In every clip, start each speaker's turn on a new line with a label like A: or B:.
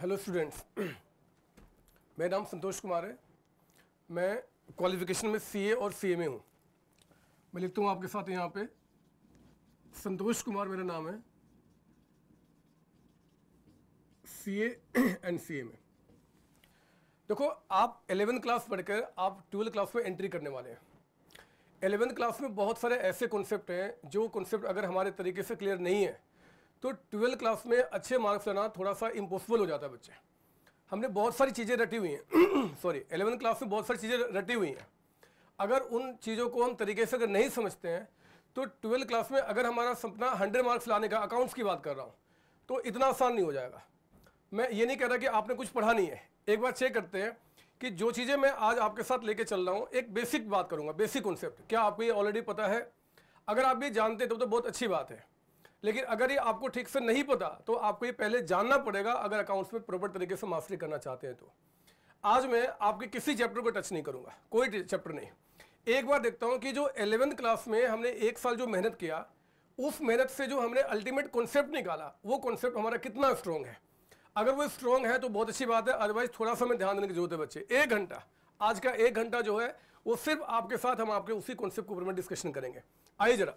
A: Hello students मेरा नाम संतोष कुमार है मैं क्वालिफिकेशन में सीए और सीए ए हूँ मैं लिखता हूँ आपके साथ यहाँ पे संतोष कुमार मेरा नाम है सीए एंड सीए में देखो आप एलेवेंथ क्लास पढ़कर आप ट्वेल्थ क्लास में एंट्री करने वाले हैं एलेवेंथ क्लास में बहुत सारे ऐसे कॉन्सेप्ट हैं जो कॉन्सेप्ट अगर हमारे तरीके से क्लियर नहीं है तो ट्वेल्थ क्लास में अच्छे मार्क्स लाना थोड़ा सा इम्पॉसिबल हो जाता है बच्चे हमने बहुत सारी चीज़ें रटी हुई हैं सॉरी एलेवन क्लास में बहुत सारी चीज़ें रटी हुई हैं अगर उन चीज़ों को हम तरीके से अगर नहीं समझते हैं तो ट्वेल्थ क्लास में अगर हमारा सपना हंड्रेड मार्क्स लाने का अकाउंट्स की बात कर रहा हूँ तो इतना आसान नहीं हो जाएगा मैं ये नहीं कह रहा कि आपने कुछ पढ़ा नहीं है एक बार चेक करते हैं कि जो चीज़ें मैं आज आपके साथ लेके चल रहा हूँ एक बेसिक बात करूँगा बेसिक कॉन्सेप्ट क्या आपको ये ऑलरेडी पता है अगर आप ये जानते तो तो बहुत अच्छी बात है लेकिन अगर ये आपको ठीक से नहीं पता तो आपको ये पहले जानना पड़ेगा अगर अकाउंट्स में प्रॉपर तरीके से मास्टरी करना चाहते हैं तो आज मैं आपके किसी चैप्टर को टच नहीं करूंगा कोई चैप्टर नहीं एक बार देखता हूँ कि जो एलेवेंथ क्लास में हमने एक साल जो मेहनत किया उस मेहनत से जो हमने अल्टीमेट कॉन्सेप्ट निकाला वो कॉन्सेप्ट हमारा कितना स्ट्रॉन्ग है अगर वो स्ट्रॉन्ग है तो बहुत अच्छी बात है अदरवाइज थोड़ा सा हमें ध्यान देने की जरूरत है बच्चे एक घंटा आज का एक घंटा जो है वो सिर्फ आपके साथ हम आपके उसी कॉन्सेप्ट के ऊपर में डिस्कशन करेंगे आइए जरा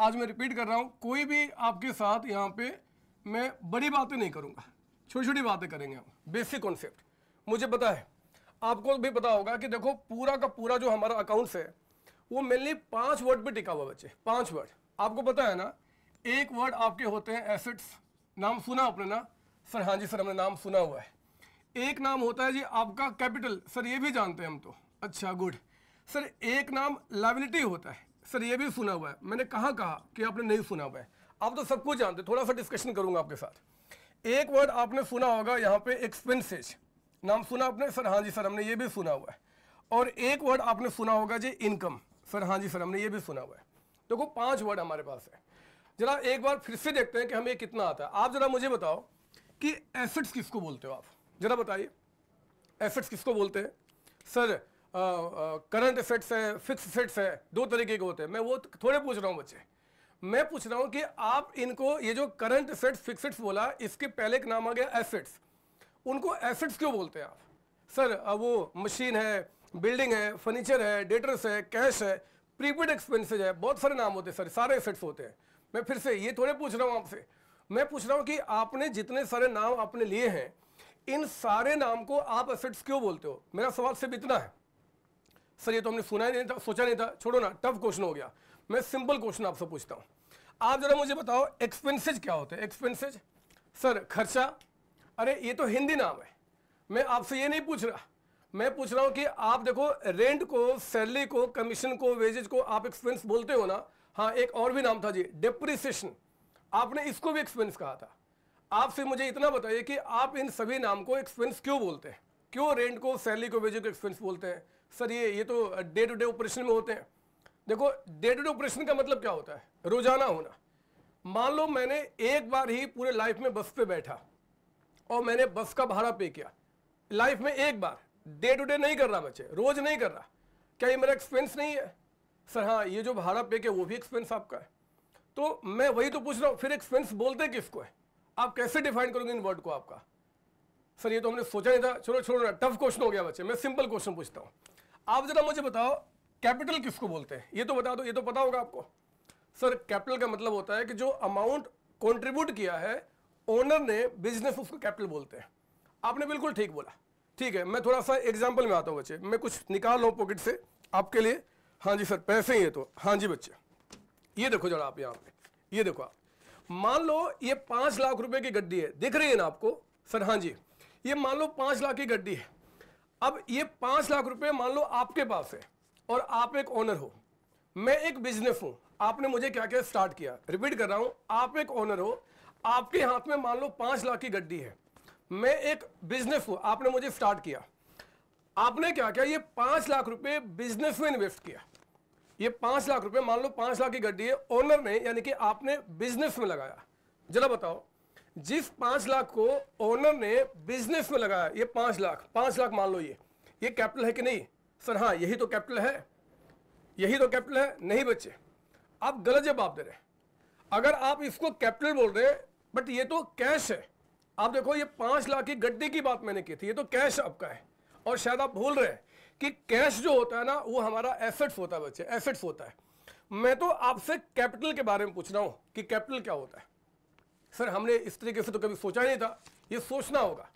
A: आज मैं रिपीट कर रहा हूँ कोई भी आपके साथ यहाँ पे मैं बड़ी बातें नहीं करूँगा छोटी छोटी बातें करेंगे हम बेसिक कॉन्सेप्ट मुझे पता है आपको भी पता होगा कि देखो पूरा का पूरा जो हमारा अकाउंट्स है वो मेनली पाँच वर्ड पर टिका हुआ बच्चे पाँच वर्ड आपको पता है ना एक वर्ड आपके होते हैं एसेट्स नाम सुना आपने ना सर हाँ जी सर हमने नाम सुना हुआ है एक नाम होता है जी आपका कैपिटल सर ये भी जानते हैं हम तो अच्छा गुड सर एक नाम लाइबिलिटी होता है सर ये भी सुना हुआ है मैंने कहा कहा कि आपने नहीं सुना हुआ है आप तो सबको जानते थोड़ा सा डिस्कशन करूंगा आपके साथ एक वर्ड आपने सुना होगा यहाँ पे एक्सपेंसेज नाम सुना आपने सर हाँ जी सर हमने ये भी सुना हुआ है और एक वर्ड आपने सुना होगा जी इनकम सर हाँ जी सर हमने ये भी सुना हुआ है देखो तो पांच वर्ड हमारे पास है जरा एक बार फिर से देखते हैं कि हमें कितना आता है आप जरा मुझे बताओ कि एसेट्स किसको बोलते हो आप जरा बताइए एसेट्स किसको बोलते हैं सर करंट सेट्स हैं फिक्स सेट्स हैं दो तरीके के होते हैं मैं वो थोड़े पूछ रहा हूँ बच्चे मैं पूछ रहा हूँ कि आप इनको ये जो करंट सेट्स फिक्सड्स बोला इसके पहले एक नाम आ गया एसेट्स उनको एसेट्स क्यों बोलते हैं आप सर वो मशीन है बिल्डिंग है फर्नीचर है डेटर्स है कैश है प्रीपेड एक्सपेंसेज है बहुत सारे नाम होते हैं सर सारे एसेट्स होते हैं मैं फिर से ये थोड़े पूछ रहा हूँ आपसे मैं पूछ रहा हूँ कि आपने जितने सारे नाम आपने लिए हैं इन सारे नाम को आप एसेट्स क्यों बोलते हो मेरा सवाल सिर्फ इतना है सर ये तो हमने सुना नहीं था सोचा नहीं था छोड़ो ना टफ क्वेश्चन हो गया मैं सिंपल क्वेश्चन आपसे पूछता हूँ आप जरा मुझे बताओ एक्सपेंसिज क्या होते हैं एक्सपेंसिज सर खर्चा अरे ये तो हिंदी नाम है मैं आपसे ये नहीं पूछ रहा मैं पूछ रहा हूँ कि आप देखो रेंट को सैलरी को कमीशन को वेजेज को आप एक्सपेंस बोलते हो ना हाँ एक और भी नाम था जी डिप्रिसिएशन आपने इसको भी एक्सपेंस कहा था आपसे मुझे इतना बताइए कि आप इन सभी नाम को एक्सपेंस क्यों बोलते हैं क्यों रेंट को सैलरी को वेजेज को एक्सपेंस बोलते हैं सर ये ये तो डे टू डे ऑपरेशन में होते हैं देखो डे टू डे ऑपरेशन का मतलब क्या होता है रोजाना होना मान लो मैंने एक बार ही पूरे लाइफ में बस पे बैठा और मैंने बस का भाड़ा पे किया लाइफ में एक बार डे टू डे नहीं कर रहा बच्चे रोज नहीं कर रहा क्या ये मेरा एक्सपेंस नहीं है सर हाँ ये जो भाड़ा पे किया वो भी एक्सपेंस आपका है तो मैं वही तो पूछ रहा हूँ फिर एक्सपेंस बोलते किसको है आप कैसे डिफाइन करोगे इन वर्ड को आपका सर ये तो हमने सोचा नहीं था चलो छोड़ो ना टफ क्वेश्चन हो गया बच्चे मैं सिंपल क्वेश्चन पूछता हूँ आप जरा मुझे बताओ कैपिटल किसको बोलते हैं ये तो बता दो ये तो पता होगा आपको सर कैपिटल का मतलब होता है कि जो अमाउंट कॉन्ट्रीब्यूट किया है ओनर ने बिजनेस उसको कैपिटल बोलते हैं आपने बिल्कुल ठीक बोला ठीक है मैं थोड़ा सा एग्जाम्पल में आता हूँ बच्चे मैं कुछ निकाल रहा पॉकेट से आपके लिए हाँ जी सर पैसे ही है तो हाँ जी बच्चे ये देखो जरा आप यहाँ पे ये देखो आप मान लो ये पाँच लाख रुपए की गड्डी है दिख रही है ना आपको सर हाँ जी ये मान लो पांच लाख की गड्डी है अब ये पांच लाख रुपए मान लो आपके पास है और आप एक ओनर हो मैं एक बिजनेस हूं आपने मुझे क्या क्या स्टार्ट किया रिपीट कर रहा हूं आप एक ओनर हो आपके हाथ में मान लो पांच लाख की गड्डी है मैं एक बिजनेस हूं आपने मुझे स्टार्ट किया आपने क्या किया ये पांच लाख रुपए बिजनेस में इन्वेस्ट किया ये पांच लाख रुपए मान लो पांच लाख की गड्डी है ओनर ने यानी कि आपने बिजनेस में लगाया जरा बताओ जिस पांच लाख को ओनर ने बिजनेस में लगाया ये पांच लाख पांच लाख मान लो ये ये कैपिटल है कि नहीं सर हाँ यही तो कैपिटल है यही तो कैपिटल है नहीं बच्चे आप गलत जवाब दे रहे हैं अगर आप इसको कैपिटल बोल रहे हैं बट ये तो कैश है आप देखो ये पांच लाख की गड्ढे की बात मैंने की थी ये तो कैश आपका है और शायद आप भूल रहे हैं कि कैश जो होता है ना वो हमारा एसेट्स होता है बच्चे एसेट्स होता है मैं तो आपसे कैपिटल के बारे में पूछ रहा हूँ कि कैपिटल क्या होता है सर हमने इस तरीके से तो कभी सोचा नहीं था ये सोचना होगा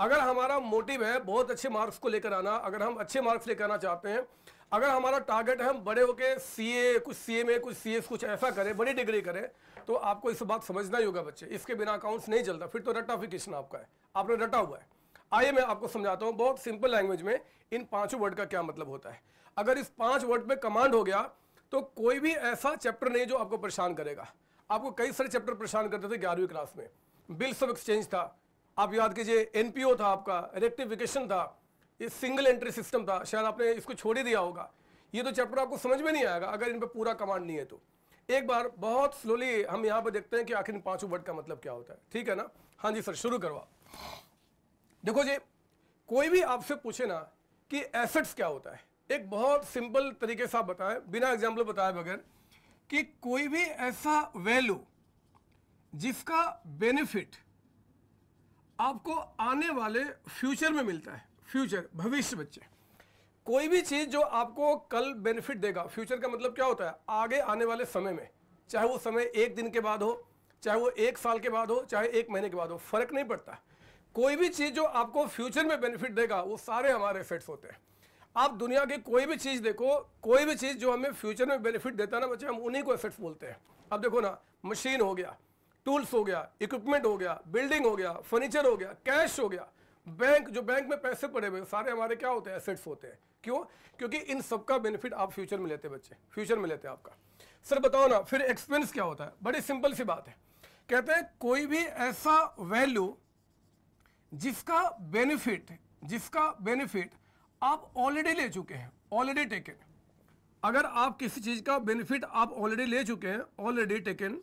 A: अगर हमारा मोटिव है बहुत अच्छे मार्क्स को लेकर आना अगर हम अच्छे मार्क्स लेकर आना चाहते हैं अगर हमारा टारगेट है हम बड़े होके सीए कुछ सीए में कुछ सीएस कुछ ऐसा करें बड़ी डिग्री करें तो आपको इस बात समझना ही होगा बच्चे इसके बिना अकाउंट्स नहीं चलता फिर तो रट्टा फिकेशन आपका है आपने रटा हुआ है आइए मैं आपको समझाता हूँ बहुत सिंपल लैंग्वेज में इन पाँचों वर्ड का क्या मतलब होता है अगर इस पाँच वर्ड में कमांड हो गया तो कोई भी ऐसा चैप्टर नहीं जो आपको परेशान करेगा आपको कई सारे चैप्टर परेशान करते थे ग्यारहवीं क्लास में बिल्स ऑफ एक्सचेंज था आप याद कीजिए एनपीओ था आपका रेक्टिफिकेशन था ये सिंगल एंट्री सिस्टम था शायद आपने इसको छोड़ ही दिया होगा ये तो चैप्टर आपको समझ में नहीं आएगा अगर इन पर पूरा कमांड नहीं है तो एक बार बहुत स्लोली हम यहाँ पर देखते हैं कि आखिर इन पाँचों वर्ड का मतलब क्या होता है ठीक है ना हाँ जी सर शुरू करवा देखो जी कोई भी आपसे पूछे ना कि एसेट्स क्या होता है एक बहुत सिंपल तरीके से आप बताएं बिना एग्जाम्पल बताए बगैर कि कोई भी ऐसा वैल्यू जिसका बेनिफिट आपको आने वाले फ्यूचर में मिलता है फ्यूचर भविष्य बच्चे कोई भी चीज़ जो आपको कल बेनिफिट देगा फ्यूचर का मतलब क्या होता है आगे आने वाले समय में चाहे वो समय एक दिन के बाद हो चाहे वो एक साल के बाद हो चाहे एक महीने के बाद हो फर्क नहीं पड़ता कोई भी चीज़ जो आपको फ्यूचर में बेनिफिट देगा वो सारे हमारे एसेट्स होते हैं आप दुनिया की कोई भी चीज़ देखो कोई भी चीज़ जो हमें फ्यूचर में बेनिफिट देता है ना बच्चे हम उन्हीं को एसेट्स बोलते हैं अब देखो ना मशीन हो गया टूल्स हो गया इक्विपमेंट हो गया बिल्डिंग हो गया फर्नीचर हो गया कैश हो गया बैंक जो बैंक में पैसे पड़े हुए सारे हमारे क्या होते हैं एसेट्स होते हैं क्यों क्योंकि इन सब का बेनिफिट आप फ्यूचर में लेते हैं बच्चे फ्यूचर में लेते हैं आपका सर बताओ ना फिर एक्सपेंस क्या होता है बड़ी सिंपल सी बात है कहते हैं कोई भी ऐसा वैल्यू जिसका बेनिफिट जिसका बेनिफिट आप ऑलरेडी ले चुके हैं ऑलरेडी टेकन अगर आप किसी चीज़ का बेनिफिट आप ऑलरेडी ले चुके हैं ऑलरेडी टेकन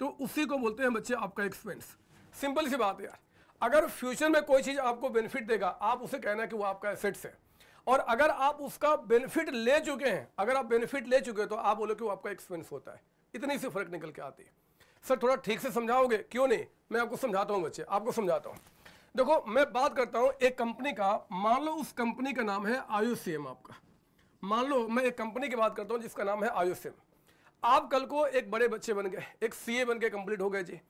A: तो उसी को बोलते हैं बच्चे आपका एक्सपेंस सिंपल सी बात है यार अगर फ्यूचर में कोई चीज़ आपको बेनिफिट देगा आप उसे कहना कि वो आपका एसेट्स है और अगर आप उसका बेनिफिट ले चुके हैं अगर आप बेनिफिट ले चुके हैं तो आप बोलो कि वो आपका एक्सपेंस होता है इतनी सी फर्क निकल के आती है सर थोड़ा ठीक से समझाओगे क्यों नहीं मैं आपको समझाता हूँ बच्चे आपको समझाता हूँ देखो मैं बात करता हूं एक कंपनी का मान लो उस कंपनी का नाम है आयुषीएम आपका मान लो मैं एक कंपनी की बात करता हूं जिसका नाम है आयुषीएम आप कल को एक बड़े बच्चे बन गए एक सीए बन के कंप्लीट हो गए जी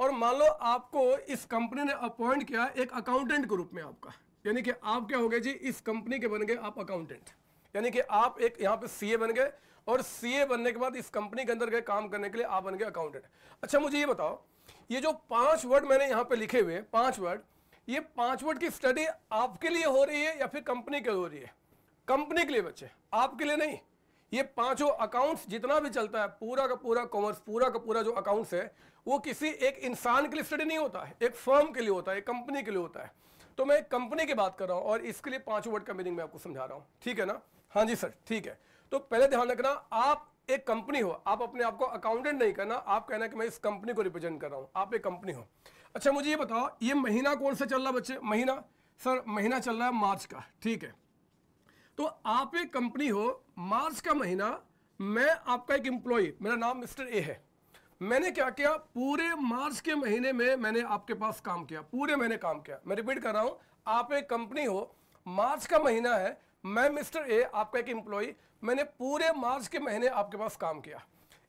A: और मान लो आपको इस कंपनी ने अपॉइंट किया एक अकाउंटेंट के रूप में आपका यानी कि आप क्या हो गए जी इस कंपनी के बन गए आप अकाउंटेंट यानी कि आप एक यहाँ पे सीए बन गए और सीए बनने के बाद इस कंपनी के अंदर गए काम करने के लिए आप बन गए अकाउंटेंट अच्छा मुझे ये बताओ ये जो पांच वर्ड मैंने यहाँ पे लिखे हुए पांच वर्ड ये पांच वर्ड की स्टडी आपके लिए हो रही है या फिर कंपनी के लिए हो रही है कंपनी के लिए बच्चे आपके लिए नहीं ये पांचों अकाउंट्स जितना भी चलता है पूरा का पूरा कॉमर्स पूरा का पूरा जो अकाउंट्स है वो किसी एक इंसान के लिए स्टडी नहीं होता है एक फर्म के लिए होता है एक कंपनी के लिए होता है तो मैं कंपनी की बात कर रहा हूँ और इसके लिए पांचों वर्ड का मीनिंग मैं आपको समझा रहा हूँ ठीक है ना हाँ जी सर ठीक है तो पहले ध्यान रखना आप एक कंपनी हो आप अपने आप को अकाउंटेंट नहीं करना आप कहना कि मैं इस कंपनी को रिप्रेजेंट कर रहा हूँ आप एक कंपनी हो अच्छा मुझे ये बताओ ये महीना कौन सा चल रहा है बच्चे महीना सर महीना चल रहा है मार्च का ठीक है तो आप एक कंपनी हो मार्च का महीना मैं आपका एक एम्प्लॉय मेरा नाम मिस्टर ए है मैंने क्या किया पूरे मार्च के महीने में मैंने आपके पास काम किया पूरे महीने काम किया मैं रिपीट कर रहा हूं आप एक कंपनी हो मार्च का महीना है मैं मिस्टर ए आपका एक एम्प्लॉय मैंने पूरे मार्च के महीने आपके पास काम किया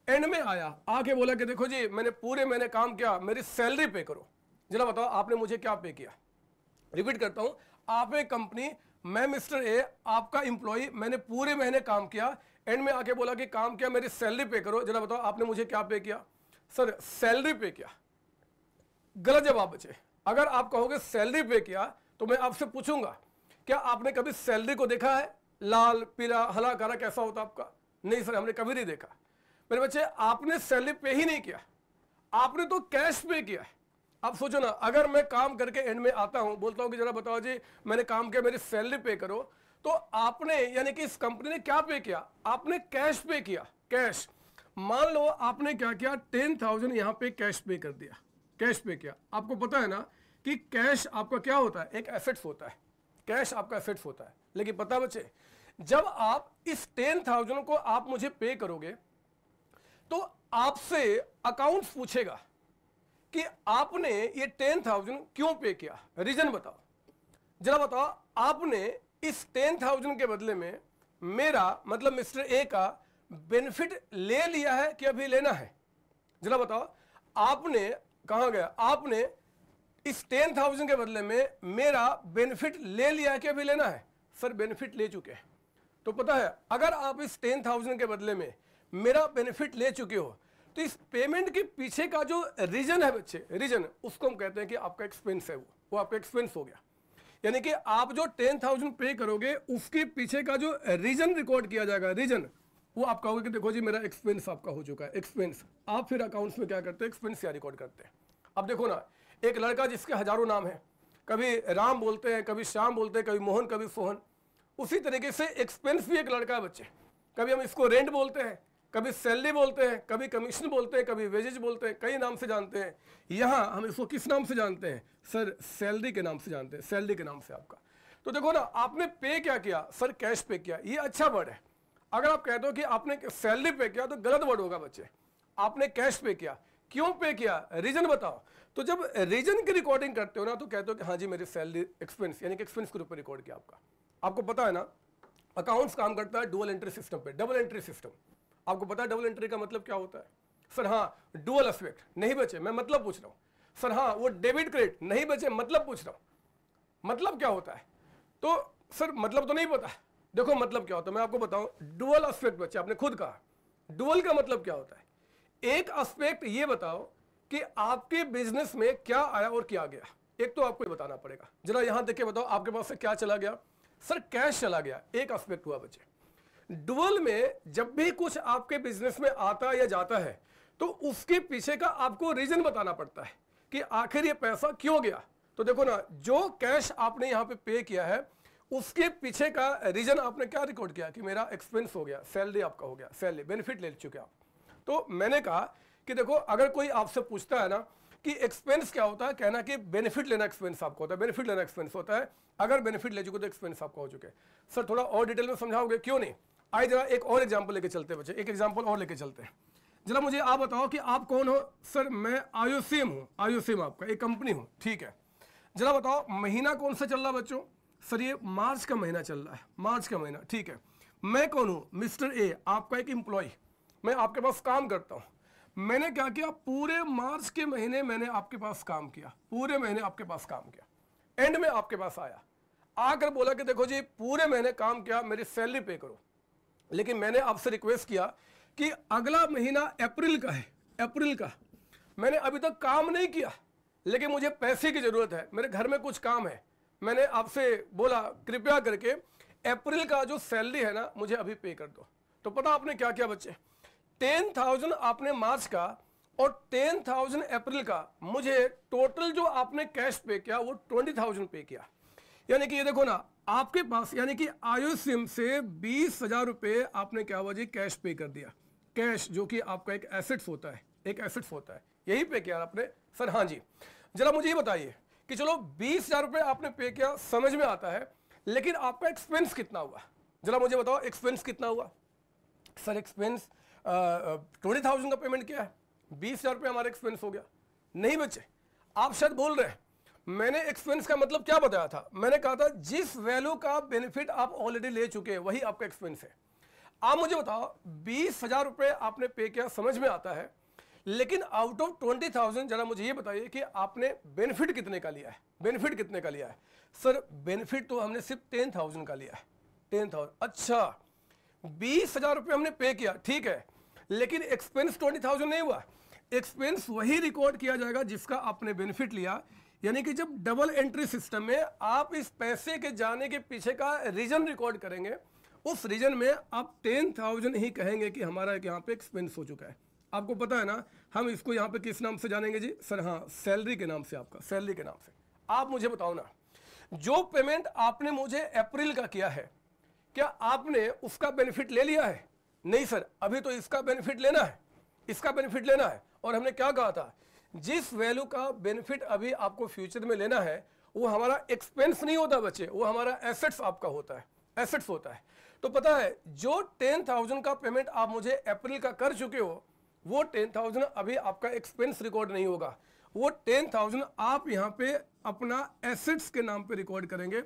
A: एंड में आया आके बोला कि देखो जी मैंने पूरे महीने काम किया मेरी सैलरी पे करो जरा बताओ आपने मुझे क्या पे किया रिपीट करता हूँ आप एक कंपनी मैं मिस्टर ए आपका इंप्लॉई मैंने पूरे महीने काम किया एंड में आके बोला कि काम किया मेरी सैलरी पे करो जरा बताओ आपने मुझे क्या पे किया सर सैलरी पे किया गलत जवाब बचे अगर आप कहोगे सैलरी पे किया तो मैं आपसे पूछूंगा क्या आपने कभी सैलरी को देखा है लाल पीला हला करा कैसा होता आपका नहीं सर हमने कभी नहीं देखा मेरे बच्चे आपने सैलरी पे ही नहीं किया आपने तो कैश पे किया है आप सोचो ना अगर मैं काम करके एंड में आता हूं बोलता हूं कि जरा बताओ जी मैंने काम किया मेरी सैलरी पे करो तो आपने यानी कि इस कंपनी ने क्या पे किया आपने कैश पे किया कैश मान लो आपने क्या किया टेन थाउजेंड यहां पे कैश पे कर दिया कैश पे किया आपको पता है ना कि कैश आपका क्या होता है एक एसेट्स होता है कैश आपका एसेट्स होता है लेकिन पता बचे जब आप इस टेन थाउजेंड को आप मुझे पे करोगे तो आपसे अकाउंट्स पूछेगा कि आपने ये टेन थाउजेंड क्यों पे किया रीजन बताओ जरा बताओ आपने इस टेन थाउजेंड के बदले में मेरा मतलब मिस्टर ए का बेनिफिट ले लिया है कि अभी लेना है जरा बताओ आपने कहा गया आपने इस टेन थाउजेंड के बदले में मेरा बेनिफिट ले लिया कि अभी लेना है सर बेनिफिट ले चुके हैं तो पता है अगर आप इस टेन थाउजेंड के बदले में मेरा बेनिफिट ले चुके हो तो इस पेमेंट के पीछे का जो रीजन है बच्चे रीजन उसको हम कहते हैं कि आपका एक्सपेंस है वो वो आपका एक्सपेंस हो गया यानी कि आप जो टेन थाउजेंड पे करोगे उसके पीछे का जो रीजन रिकॉर्ड किया जाएगा रीजन वो आप कहोगे कि देखो जी मेरा एक्सपेंस आपका हो चुका है एक्सपेंस आप फिर अकाउंट्स में क्या करते हैं एक्सपेंस या रिकॉर्ड करते हैं अब देखो ना एक लड़का जिसके हजारों नाम है कभी राम बोलते हैं कभी श्याम बोलते हैं कभी मोहन कभी सोहन उसी तरीके से एक्सपेंस भी एक लड़का है बच्चे कभी हम इसको रेंट बोलते हैं कभी सैलरी बोलते हैं कभी कमीशन बोलते हैं कभी वेजेज बोलते हैं कई नाम से जानते हैं यहाँ हम इसको किस नाम से जानते हैं सर सैलरी के नाम से जानते हैं सैलरी के नाम से आपका तो देखो ना आपने पे क्या किया सर कैश पे किया ये अच्छा वर्ड है अगर आप कहते हो कि आपने सैलरी पे किया तो गलत वर्ड होगा बच्चे आपने कैश पे किया क्यों पे किया रीजन बताओ तो जब रीजन की रिकॉर्डिंग करते हो ना तो कहते हो कि हाँ जी मेरी सैलरी एक्सपेंस यानी कि एक्सपेंस के रूप में रिकॉर्ड किया आपका आपको पता है ना अकाउंट्स काम करता है डुअल एंट्री सिस्टम पे डबल एंट्री सिस्टम आपको पता है डबल एंट्री का मतलब क्या होता है सर हाँ डुअल एस्पेक्ट नहीं बचे मैं मतलब पूछ रहा हूँ सर हाँ वो डेबिट क्रेडिट नहीं बचे मतलब पूछ रहा हूँ मतलब क्या होता है तो सर मतलब तो नहीं पता देखो मतलब क्या होता है मैं आपको बताऊं डुअल एस्पेक्ट बचे आपने खुद कहा डुअल का मतलब क्या होता है एक एस्पेक्ट ये बताओ कि आपके बिजनेस में क्या आया और क्या गया एक तो आपको बताना पड़ेगा जरा यहां देख के बताओ आपके पास से क्या चला गया सर कैश चला गया एक एस्पेक्ट हुआ बचे डुअल में जब भी कुछ आपके बिजनेस में आता या जाता है तो उसके पीछे का आपको रीजन बताना पड़ता है कि आखिर ये पैसा क्यों गया तो देखो ना जो कैश आपने यहाँ पे पे किया है उसके पीछे का रीजन आपने क्या रिकॉर्ड किया कि मेरा एक्सपेंस हो गया सैलरी आपका हो गया सैलरी बेनिफिट ले चुके आप तो मैंने कहा कि देखो अगर कोई आपसे पूछता है ना कि एक्सपेंस क्या होता है कहना कि बेनिफिट लेना एक्सपेंस आपको होता है बेनिफिट लेना एक्सपेंस होता है अगर बेनिफिट ले चुके तो एक्सपेंस आपका हो चुके सर थोड़ा और डिटेल में समझाओगे क्यों नहीं आइए जरा एक और एग्जाम्पल लेके चलते हैं बच्चे एक एग्जाम्पल और लेके चलते हैं जरा मुझे आप बताओ कि आप कौन हो सर मैं आयोसीम हूँ आयोसीम आपका एक कंपनी हूँ ठीक है जरा बताओ महीना कौन सा चल रहा है बच्चों सर ये मार्च का महीना चल रहा है मार्च का महीना ठीक है मैं कौन हूँ मिस्टर ए आपका एक एम्प्लॉय मैं आपके पास काम करता हूँ मैंने क्या किया पूरे मार्च के महीने मैंने आपके पास काम किया पूरे महीने आपके पास काम किया एंड में आपके पास आया आकर बोला कि देखो जी पूरे महीने काम किया मेरी सैलरी पे करो लेकिन मैंने आपसे रिक्वेस्ट किया कि अगला महीना अप्रैल का है अप्रैल का मैंने अभी तक काम नहीं किया लेकिन मुझे पैसे की ज़रूरत है मेरे घर में कुछ काम है मैंने आपसे बोला कृपया करके अप्रैल का जो सैलरी है ना मुझे अभी पे कर दो तो पता आपने क्या किया बच्चे टेन थाउजेंड आपने मार्च का और टेन थाउजेंड अप्रैल का मुझे टोटल जो आपने कैश पे किया वो ट्वेंटी थाउजेंड पे किया यानी कि ये देखो ना आपके पास यानी कि आयुष सिम से बीस हजार रुपये आपने क्या हुआ जी कैश पे कर दिया कैश जो कि आपका एक एसेट्स होता है एक एसेट्स होता है यही पे किया आपने सर हाँ जी जरा मुझे ये बताइए कि चलो बीस हजार रुपये आपने पे किया समझ में आता है लेकिन आपका एक्सपेंस कितना हुआ जरा मुझे बताओ एक्सपेंस कितना हुआ सर एक्सपेंस ट्वेंटी थाउजेंड का पेमेंट किया है बीस हज़ार हमारा एक्सपेंस हो गया नहीं बच्चे आप शायद बोल रहे हैं मैंने एक्सपेंस का मतलब क्या बताया था मैंने कहा था जिस वैल्यू का बेनिफिट आप ऑलरेडी ले चुके हैं वही आपका एक्सपेंस है आप मुझे बताओ बीस हजार रुपये आपने पे किया समझ में आता है लेकिन आउट ऑफ ट्वेंटी थाउजेंड जरा मुझे ये बताइए कि आपने बेनिफिट कितने का लिया है बेनिफिट कितने का लिया है सर बेनिफिट तो हमने सिर्फ टेन थाउजेंड का लिया है टेन थाउजेंड अच्छा बीस हजार रुपये हमने पे किया ठीक है लेकिन एक्सपेंस ट्वेंटी थाउजेंड नहीं हुआ एक्सपेंस वही रिकॉर्ड किया जाएगा जिसका आपने बेनिफिट लिया यानी कि जब डबल एंट्री सिस्टम में आप इस पैसे के जाने के पीछे का रीजन रिकॉर्ड करेंगे उस रीजन में आप टेन थाउजेंड ही कहेंगे कि हमारा यहाँ पे एक्सपेंस हो चुका है आपको पता है ना हम इसको यहाँ पे किस नाम से जानेंगे जी सर हाँ सैलरी के नाम से आपका सैलरी के नाम से आप मुझे बताओ ना जो पेमेंट आपने मुझे अप्रैल का किया है क्या आपने उसका बेनिफिट ले लिया है नहीं सर अभी तो इसका बेनिफिट लेना है इसका बेनिफिट लेना है और हमने क्या कहा था जिस वैल्यू का बेनिफिट अभी आपको फ्यूचर में लेना है वो हमारा एक्सपेंस नहीं होता बच्चे वो हमारा एसेट्स आपका होता है एसेट्स होता है तो पता है जो टेन थाउजेंड का पेमेंट आप मुझे अप्रैल का कर चुके हो वो टेन थाउजेंड अभी आपका एक्सपेंस रिकॉर्ड नहीं होगा वो टेन थाउजेंड आप यहाँ पे अपना एसेट्स के नाम पे रिकॉर्ड करेंगे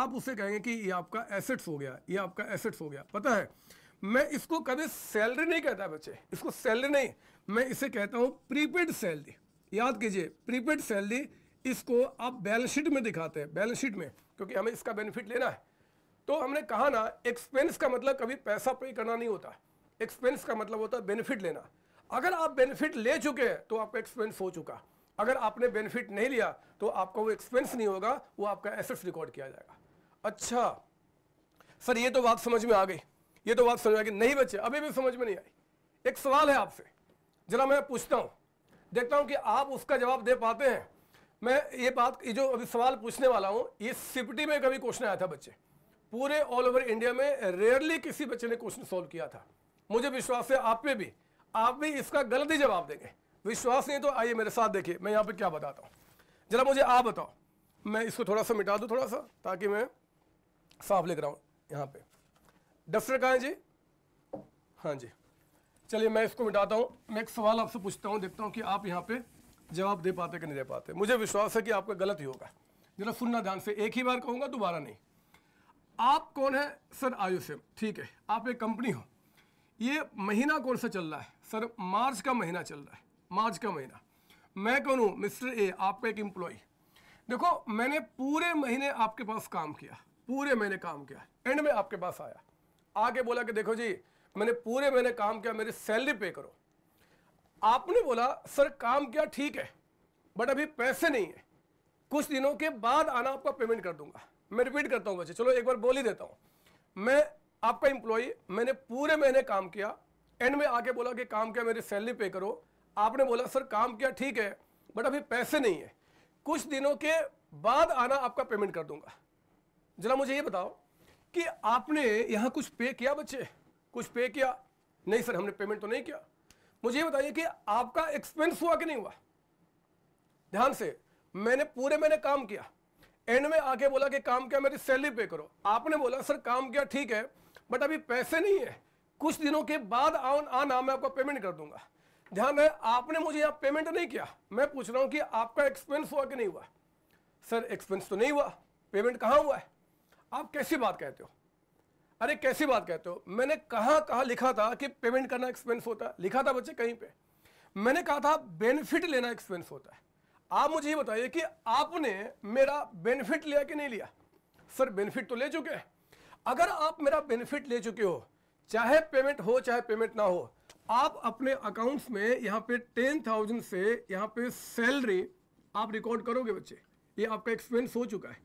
A: आप उसे कहेंगे कि ये आपका एसेट्स हो गया ये आपका एसेट्स हो गया पता है मैं इसको कभी सैलरी नहीं कहता बच्चे इसको सैलरी नहीं मैं इसे कहता हूँ प्रीपेड सैलरी याद कीजिए प्रीपेड सैलरी इसको आप बैलेंस शीट में दिखाते हैं बैलेंस शीट में क्योंकि हमें इसका बेनिफिट लेना है तो हमने कहा ना एक्सपेंस का मतलब कभी पैसा पे करना नहीं होता एक्सपेंस का मतलब होता है बेनिफिट लेना अगर आप बेनिफिट ले चुके हैं तो आपका एक्सपेंस हो चुका अगर आपने बेनिफिट नहीं लिया तो आपका वो एक्सपेंस नहीं होगा वो आपका एसेट्स रिकॉर्ड किया जाएगा अच्छा सर ये तो बात समझ में आ गई ये तो बात समझ में आ गई नहीं बच्चे अभी भी समझ में नहीं आई एक सवाल है आपसे जरा मैं पूछता हूँ देखता हूँ कि आप उसका जवाब दे पाते हैं मैं ये बात ये जो अभी सवाल पूछने वाला हूँ ये सिपटी में कभी क्वेश्चन आया था बच्चे पूरे ऑल ओवर इंडिया में रेयरली किसी बच्चे ने क्वेश्चन सोल्व किया था मुझे विश्वास है आप पे भी आप भी इसका गलत ही जवाब देंगे विश्वास नहीं तो आइए मेरे साथ देखिए मैं यहाँ पर क्या बताता हूँ जरा मुझे आप बताओ मैं इसको थोड़ा सा मिटा दूँ थोड़ा सा ताकि मैं साफ लिख रहा हूँ यहाँ पे डस्टर कहाँ जी हाँ जी चलिए मैं इसको मिटाता हूँ मैं एक सवाल आपसे पूछता हूँ देखता हूँ कि आप यहाँ पे जवाब दे पाते कि नहीं दे पाते मुझे विश्वास है कि आपका गलत ही होगा जरा सुनना ध्यान से एक ही बार कहूँगा दोबारा नहीं आप कौन है सर आयुषम ठीक है आप एक कंपनी हो ये महीना कौन सा चल रहा है सर मार्च का महीना चल रहा है मार्च का महीना मैं कौन हूँ मिस्टर ए आपका एक एम्प्लॉय देखो मैंने पूरे महीने आपके पास काम किया पूरे महीने काम किया एंड में आपके पास आया आके बोला कि देखो जी मैंने पूरे महीने काम किया मेरी सैलरी पे करो आपने बोला सर काम किया ठीक है बट अभी पैसे नहीं है कुछ दिनों के बाद आना आपका पेमेंट कर दूंगा मैं रिपीट करता हूँ बच्चे चलो एक बार बोल ही देता हूँ मैं आपका इंप्लॉई मैंने पूरे महीने काम किया एंड में आके बोला कि काम किया मेरी सैलरी पे करो आपने बोला सर काम किया ठीक है बट अभी पैसे नहीं है कुछ दिनों के बाद आना आपका पेमेंट कर दूंगा जरा मुझे ये बताओ कि आपने यहाँ कुछ पे किया बच्चे कुछ पे किया नहीं सर हमने पेमेंट तो नहीं किया मुझे बताइए कि आपका एक्सपेंस हुआ कि नहीं हुआ ध्यान से मैंने पूरे मैंने काम किया एंड में आके बोला कि काम किया मेरी सैलरी पे करो आपने बोला सर काम किया ठीक है बट अभी पैसे नहीं है कुछ दिनों के बाद आना मैं आपका पेमेंट कर दूंगा ध्यान है आपने मुझे यहाँ पेमेंट नहीं किया मैं पूछ रहा हूँ कि आपका एक्सपेंस हुआ कि नहीं हुआ सर एक्सपेंस तो नहीं हुआ पेमेंट कहाँ हुआ है आप कैसी बात कहते हो अरे कैसी बात कहते हो मैंने कहा कहाँ लिखा था कि पेमेंट करना एक्सपेंस होता है लिखा था बच्चे कहीं पे मैंने कहा था बेनिफिट लेना एक्सपेंस होता है आप मुझे ये बताइए कि आपने मेरा बेनिफिट लिया कि नहीं लिया सर बेनिफिट तो ले चुके हैं अगर आप मेरा बेनिफिट ले चुके हो चाहे पेमेंट हो चाहे पेमेंट ना हो आप अपने अकाउंट्स में यहाँ पे टेन थाउजेंड से यहाँ पे सैलरी आप रिकॉर्ड करोगे बच्चे ये आपका एक्सपेंस हो चुका है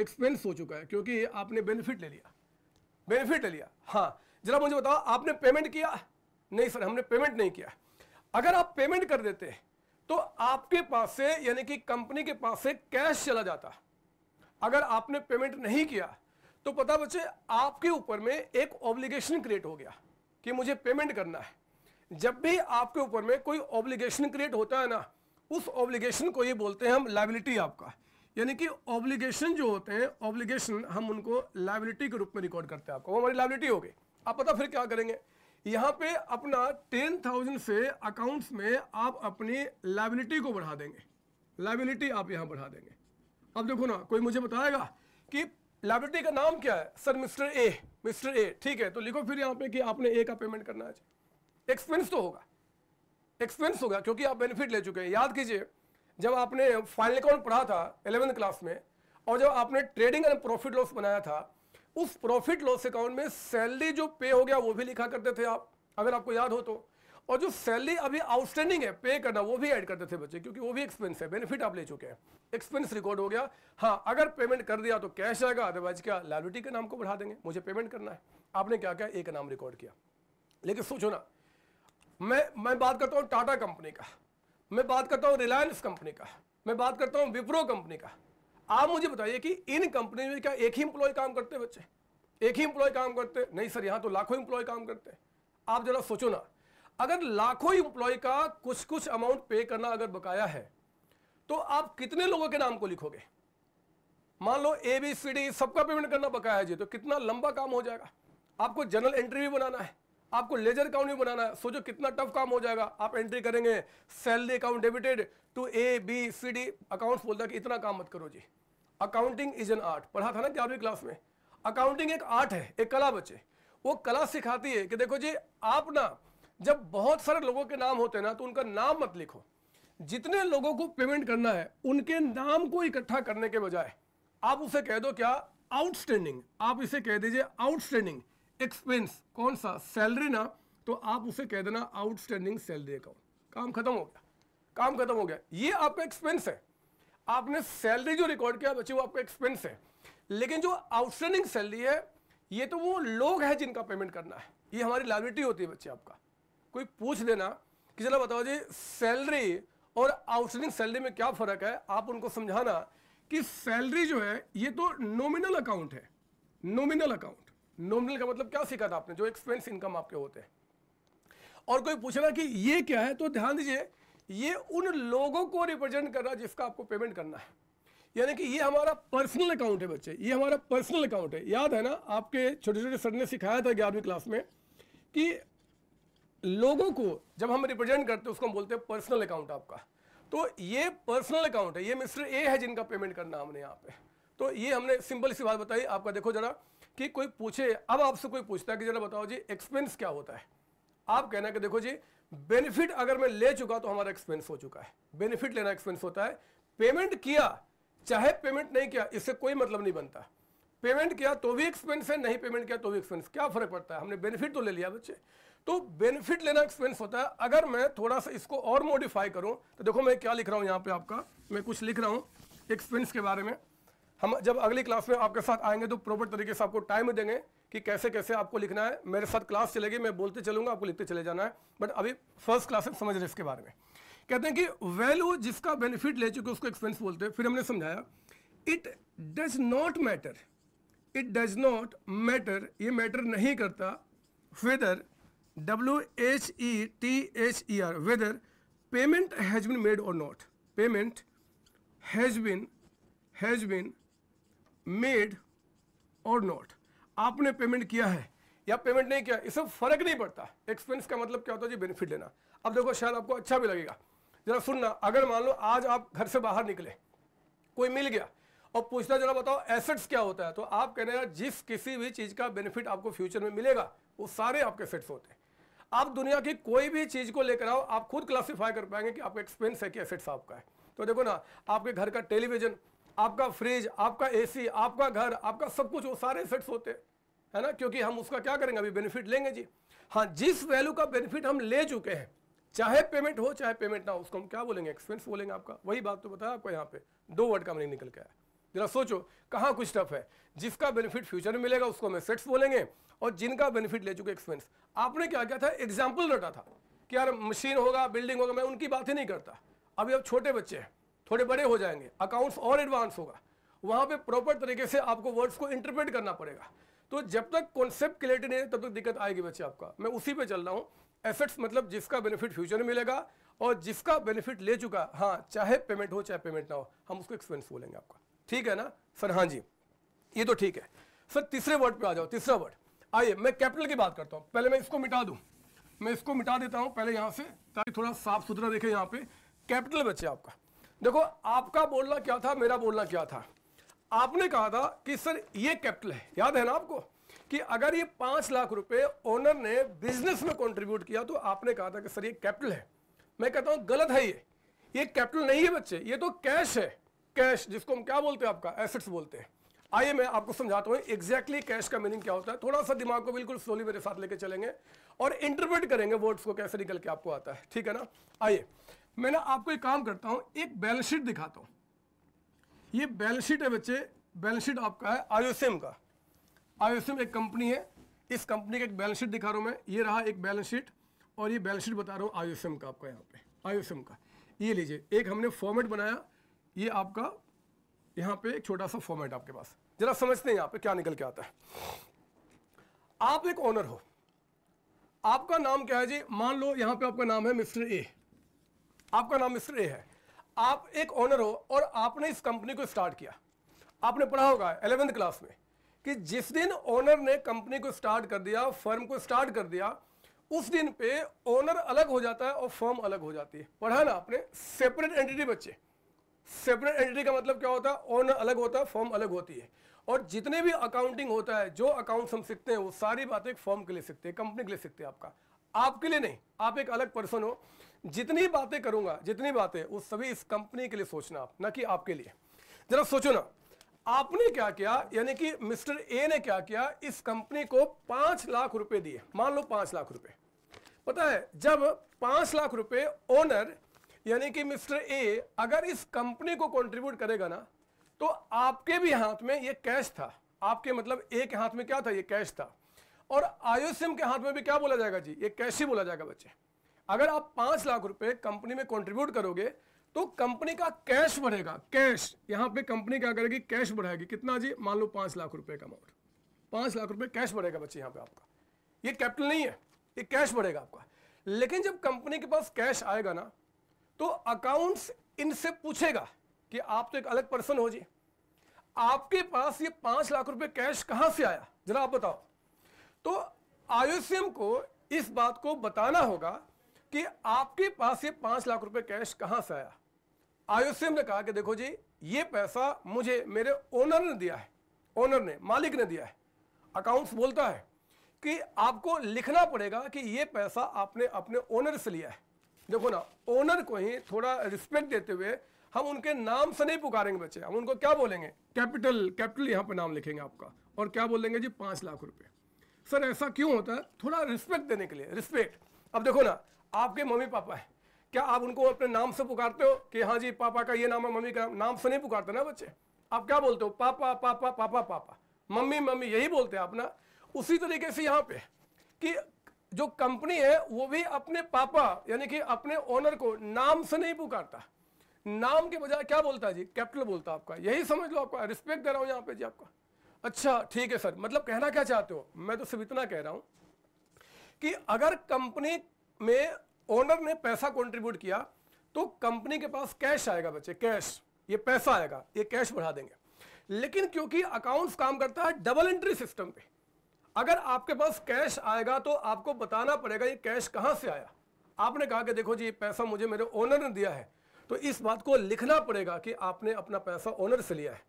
A: एक्सपेंस हो चुका है क्योंकि आपने बेनिफिट ले लिया बेनिफिट लिया हाँ जरा मुझे बताओ आपने पेमेंट किया नहीं सर हमने पेमेंट नहीं किया अगर आप पेमेंट कर देते तो आपके पास से यानी कि कंपनी के पास से कैश चला जाता अगर आपने पेमेंट नहीं किया तो पता बच्चे आपके ऊपर में एक ऑब्लिगेशन क्रिएट हो गया कि मुझे पेमेंट करना है जब भी आपके ऊपर में कोई ऑब्लिगेशन क्रिएट होता है ना उस ऑब्लिगेशन को ये बोलते हैं हम लाइबिलिटी आपका यानी कि ऑब्लिगेशन जो होते हैं ऑब्लिगेशन हम उनको लाइबिलिटी के रूप में रिकॉर्ड करते हैं आपको वो हमारी लाइबिलिटी हो गई आप पता फिर क्या करेंगे यहाँ पे अपना टेन थाउजेंड से अकाउंट्स में आप अपनी लाइबिलिटी को बढ़ा देंगे लाइबिलिटी आप यहाँ बढ़ा देंगे अब देखो ना कोई मुझे बताएगा कि लाइबिलिटी का नाम क्या है sir mister A mister A ठीक है तो लिखो फिर यहाँ पे कि आपने ए का पेमेंट करना है एक्सपेंस तो होगा एक्सपेंस होगा क्योंकि आप बेनिफिट ले चुके हैं याद कीजिए जब आपने फाइनल अकाउंट पढ़ा था एलेवेंथ क्लास में और जब आपने ट्रेडिंग एंड प्रॉफिट लॉस बनाया था उस प्रॉफिट लॉस अकाउंट में सैलरी जो पे हो गया वो भी लिखा करते थे आप अगर आपको याद हो तो और जो सैलरी अभी आउटस्टैंडिंग है पे करना वो भी ऐड करते थे बच्चे क्योंकि वो भी एक्सपेंस है बेनिफिट आप ले चुके हैं एक्सपेंस रिकॉर्ड हो गया हाँ अगर पेमेंट कर दिया तो कैश आएगा अदरवाइज क्या लाइब्रिटी के नाम को बढ़ा देंगे मुझे पेमेंट करना है आपने क्या क्या एक नाम रिकॉर्ड किया लेकिन सोचो ना मैं मैं बात करता हूँ टाटा कंपनी का मैं बात करता हूँ रिलायंस कंपनी का मैं बात करता हूँ विप्रो कंपनी का आप मुझे बताइए कि इन कंपनी में क्या एक ही इंप्लॉय काम करते बच्चे एक ही इंप्लॉय काम करते नहीं सर यहाँ तो लाखों इंप्लॉय काम करते आप जरा सोचो ना अगर लाखों इंप्लॉय का कुछ कुछ अमाउंट पे करना अगर बकाया है तो आप कितने लोगों के नाम को लिखोगे मान लो ए बी सी डी सबका पेमेंट करना बकाया जी तो कितना लंबा काम हो जाएगा आपको जनरल एंट्री भी बनाना है आपको लेजर अकाउंट भी बनाना है सोचो कितना टफ काम हो जाएगा आप एंट्री करेंगे salary account debited to A B C D account बोलता है कि इतना काम मत करो जी अकाउंटिंग इज एन आर्ट पढ़ा था ना ग्यारहवीं क्लास में अकाउंटिंग एक आर्ट है एक कला बच्चे वो कला सिखाती है कि देखो जी आप ना जब बहुत सारे लोगों के नाम होते हैं ना तो उनका नाम मत लिखो जितने लोगों को पेमेंट करना है उनके नाम को इकट्ठा करने के बजाय आप उसे कह दो क्या आउटस्टैंडिंग आप इसे कह दीजिए आउटस्टैंडिंग एक्सपेंस कौन सा सैलरी ना तो आप उसे कह देना आउटस्टैंडिंग सैलरी अकाउंट काम खत्म हो गया काम खत्म हो गया ये आपका एक्सपेंस है आपने सैलरी जो रिकॉर्ड किया बच्चे वो आपका एक्सपेंस है लेकिन जो आउटस्टैंडिंग सैलरी है ये तो वो लोग हैं जिनका पेमेंट करना है ये हमारी लाइबिलिटी होती है बच्चे आपका कोई पूछ देना कि चलो बताओ जी सैलरी और आउटस्टैंडिंग सैलरी में क्या फ़र्क है आप उनको समझाना कि सैलरी जो है ये तो नोमिनल अकाउंट है नॉमिनल अकाउंट नॉमिनल का मतलब क्या सीखा था आपने जो एक्सपेंस इनकम आपके होते हैं और कोई पूछ रहा कि ये क्या है तो ध्यान दीजिए ये उन लोगों को रिप्रेजेंट कर रहा है जिसका आपको पेमेंट करना है यानी कि ये हमारा पर्सनल अकाउंट है बच्चे ये हमारा पर्सनल अकाउंट है याद है ना आपके छोटे छोटे सर ने सिखाया था ग्यारहवीं क्लास में कि लोगों को जब हम रिप्रेजेंट करते हैं उसको हम बोलते हैं पर्सनल अकाउंट आपका तो ये पर्सनल अकाउंट है ये मिस्टर ए है जिनका पेमेंट करना हमने यहाँ पे तो ये हमने सिंपल सी बात बताई आपका देखो जरा कि कोई पूछे अब आपसे कोई पूछता है कि जरा बताओ जी एक्सपेंस क्या होता है आप कहना कि देखो जी बेनिफिट अगर मैं ले चुका तो हमारा एक्सपेंस हो चुका है बेनिफिट लेना एक्सपेंस होता है पेमेंट किया चाहे पेमेंट नहीं किया इससे कोई मतलब नहीं बनता पेमेंट किया तो भी एक्सपेंस है नहीं पेमेंट किया तो भी एक्सपेंस क्या फर्क पड़ता है हमने बेनिफिट तो ले लिया बच्चे तो बेनिफिट लेना एक्सपेंस होता है अगर मैं थोड़ा सा इसको और मॉडिफाई करूं तो देखो मैं क्या लिख रहा हूं यहां पे आपका मैं कुछ लिख रहा हूं एक्सपेंस के बारे में हम जब अगली क्लास में आपके साथ आएंगे तो प्रॉपर तरीके से आपको टाइम देंगे कि कैसे कैसे आपको लिखना है मेरे साथ क्लास चलेगी मैं बोलते चलूंगा आपको लिखते चले जाना है बट अभी फर्स्ट क्लास में समझ रहे इसके बारे में कहते हैं कि वैल्यू जिसका बेनिफिट ले चुके उसको एक्सपेंस बोलते हैं फिर हमने समझाया it does not matter it does not matter ये मैटर नहीं करता whether W H E T H E R whether payment has been made और not payment has been has been made और नॉट आपने पेमेंट किया है या payment नहीं किया इससे फर्क नहीं पड़ता एक्सपेंस का मतलब क्या होता है जी बेनिफिट लेना अब देखो शायद आपको अच्छा भी लगेगा जरा सुनना अगर मान लो आज आप घर से बाहर निकले कोई मिल गया और पूछता जरा बताओ एसेट्स क्या होता है तो आप कह रहे हैं जिस किसी भी चीज़ का बेनिफिट आपको फ्यूचर में मिलेगा वो सारे आपके एसेट्स होते हैं आप दुनिया की कोई भी चीज़ को लेकर आओ आप खुद क्लासिफाई कर पाएंगे कि आपका एक्सपेंस है कि एसेट्स आपका है तो देखो ना आपके घर का टेलीविजन आपका फ्रिज आपका एसी आपका घर आपका सब कुछ वो सारे सेट्स होते हैं है ना क्योंकि हम उसका क्या करेंगे अभी बेनिफिट लेंगे जी हाँ जिस वैल्यू का बेनिफिट हम ले चुके हैं चाहे पेमेंट हो चाहे पेमेंट ना हो उसको हम क्या बोलेंगे एक्सपेंस बोलेंगे आपका वही बात तो बताया आपको यहाँ पे दो वर्ड का मनी निकल के आया जरा सोचो कहाँ कुछ टफ है जिसका बेनिफिट फ्यूचर में मिलेगा उसको हम सेट्स बोलेंगे और जिनका बेनिफिट ले चुके एक्सपेंस आपने क्या किया था एग्जाम्पल रटा था कि यार मशीन होगा बिल्डिंग होगा मैं उनकी बात ही नहीं करता अभी अब छोटे बच्चे हैं थोड़े बड़े हो जाएंगे अकाउंट्स और एडवांस होगा वहाँ पे प्रॉपर तरीके से आपको वर्ड्स को इंटरप्रेट करना पड़ेगा तो जब तक कॉन्सेप्ट क्लियरिटी नहीं तब तक दिक्कत आएगी बच्चे आपका मैं उसी पे चल रहा हूँ एसेट्स मतलब जिसका बेनिफिट फ्यूचर में मिलेगा और जिसका बेनिफिट ले चुका हाँ चाहे पेमेंट हो चाहे पेमेंट ना हो हम उसको एक्सपेंस बोलेंगे आपका ठीक है ना सर हाँ जी ये तो ठीक है सर तीसरे वर्ड पर आ जाओ तीसरा वर्ड आइए मैं कैपिटल की बात करता हूँ पहले मैं इसको मिटा दूँ मैं इसको मिटा देता हूँ पहले यहाँ से ताकि थोड़ा साफ सुथरा देखे यहाँ पे कैपिटल बच्चे आपका देखो आपका बोलना क्या था मेरा बोलना क्या था आपने कहा था कि सर ये कैपिटल है याद है ना आपको कि अगर ये पांच लाख रुपए ओनर ने बिजनेस में कंट्रीब्यूट किया तो आपने कहा था कि सर ये कैपिटल है मैं कहता हूं गलत है ये ये कैपिटल नहीं है बच्चे ये तो कैश है कैश जिसको हम क्या बोलते हैं आपका एसेट्स बोलते हैं आइए मैं आपको समझाता हूं एग्जैक्टली कैश का मीनिंग क्या होता है थोड़ा सा दिमाग को बिल्कुल स्लोली मेरे साथ लेके चलेंगे और इंटरप्रेट करेंगे वर्ड्स को कैसे निकल के आपको आता है ठीक है ना आइए मैं ना आपको एक काम करता हूँ एक बैलेंस शीट दिखाता हूँ ये बैलेंस शीट है बच्चे बैलेंस शीट आपका है आयोसेम का आयोसेम एक कंपनी है इस कंपनी का एक बैलेंस शीट दिखा रहा हूं मैं ये रहा एक बैलेंस शीट और ये बैलेंस शीट बता रहा हूं आयोसेम का आपका यहाँ पे आयोसेम का ये लीजिए एक हमने फॉर्मेट बनाया ये आपका यहाँ पे एक छोटा सा फॉर्मेट आपके पास जरा समझते हैं यहाँ पे क्या निकल के आता है आप एक ऑनर हो आपका नाम क्या है जी मान लो यहाँ पे आपका नाम है मिस्टर ए आपका नाम मिश्रे है आप एक ओनर हो और आपने इस कंपनी को स्टार्ट किया आपने पढ़ा होगा एलेवेंथ क्लास में कि जिस दिन ओनर ने कंपनी को स्टार्ट कर दिया फर्म को स्टार्ट कर दिया उस दिन पे ओनर अलग हो जाता है और फर्म अलग हो जाती है पढ़ा ना आपने सेपरेट एंटिटी बच्चे सेपरेट एंटिटी का मतलब क्या होता है ओनर अलग होता है फॉर्म अलग होती है और जितने भी अकाउंटिंग होता है जो अकाउंट हम सीखते हैं वो सारी बातें फॉर्म के लिए सीखते हैं कंपनी के लिए सीखते हैं आपका आपके लिए नहीं आप एक अलग पर्सन हो जितनी बातें करूंगा जितनी बातें वो सभी इस कंपनी के लिए सोचना आप ना कि आपके लिए जरा सोचो ना आपने क्या किया यानी कि मिस्टर ए ने क्या किया इस कंपनी को पांच लाख रुपए दिए मान लो पांच लाख रुपए पता है जब पांच लाख रुपए ओनर यानी कि मिस्टर ए अगर इस कंपनी को कंट्रीब्यूट करेगा ना तो आपके भी हाथ में ये कैश था आपके मतलब ए के हाथ में क्या था ये कैश था और आयुष्यम के हाथ में भी क्या बोला जाएगा जी ये कैश ही बोला जाएगा बच्चे अगर आप पांच लाख रुपए कंपनी में कंट्रीब्यूट करोगे तो कंपनी का कैश बढ़ेगा कैश यहां पे कंपनी क्या करेगी कैश बढ़ाएगी कितना जी मान लो पांच लाख रुपए का अमाउंट पांच लाख रुपए कैश बढ़ेगा बच्चे यहां पे आपका ये कैपिटल नहीं है ये कैश बढ़ेगा आपका लेकिन जब कंपनी के पास कैश आएगा ना तो अकाउंट्स इनसे पूछेगा कि आप तो एक अलग पर्सन हो जी आपके पास ये पांच लाख रुपए कैश कहां से आया जरा आप बताओ तो आयुष्यम को इस बात को बताना होगा कि आपके पास ये पांच लाख रुपए कैश कहां से आया आयुष्यम ने कहा कि देखो जी ये पैसा मुझे मेरे ओनर ने दिया है ओनर ने मालिक ने दिया है अकाउंट्स बोलता है कि आपको लिखना पड़ेगा कि ये पैसा आपने अपने ओनर से लिया है देखो ना ओनर को ही थोड़ा रिस्पेक्ट देते हुए हम उनके नाम से नहीं पुकारेंगे बच्चे हम उनको क्या बोलेंगे कैपिटल कैपिटल यहाँ पर नाम लिखेंगे आपका और क्या बोलेंगे जी पाँच लाख रुपये सर ऐसा क्यों होता है थोड़ा रिस्पेक्ट देने के लिए रिस्पेक्ट अब देखो ना आपके मम्मी पापा हैं क्या आप उनको अपने नाम से पुकारते हो कि हाँ जी पापा का ये नाम है मम्मी का नाम से नहीं पुकारते ना बच्चे आप क्या बोलते हो पापा पापा पापा पापा मम्मी मम्मी यही बोलते हैं आप ना उसी तरीके से यहाँ पे कि जो कंपनी है वो भी अपने पापा यानी कि अपने ओनर को नाम से नहीं पुकारता नाम के बजाय क्या बोलता है जी कैपिटल बोलता है आपका यही समझ लो आपका रिस्पेक्ट दे रहा हूँ यहाँ पे जी आपका अच्छा ठीक है सर मतलब कहना क्या चाहते हो मैं तो सिर्फ इतना कह रहा हूँ कि अगर कंपनी में ओनर ने पैसा कंट्रीब्यूट किया तो कंपनी के पास कैश आएगा बच्चे कैश ये पैसा आएगा ये कैश बढ़ा देंगे लेकिन क्योंकि अकाउंट्स काम करता है डबल एंट्री सिस्टम पे अगर आपके पास कैश आएगा तो आपको बताना पड़ेगा ये कैश कहां से आया आपने कहा कि देखो जी ये पैसा मुझे मेरे ओनर ने दिया है तो इस बात को लिखना पड़ेगा कि आपने अपना पैसा ओनर से लिया है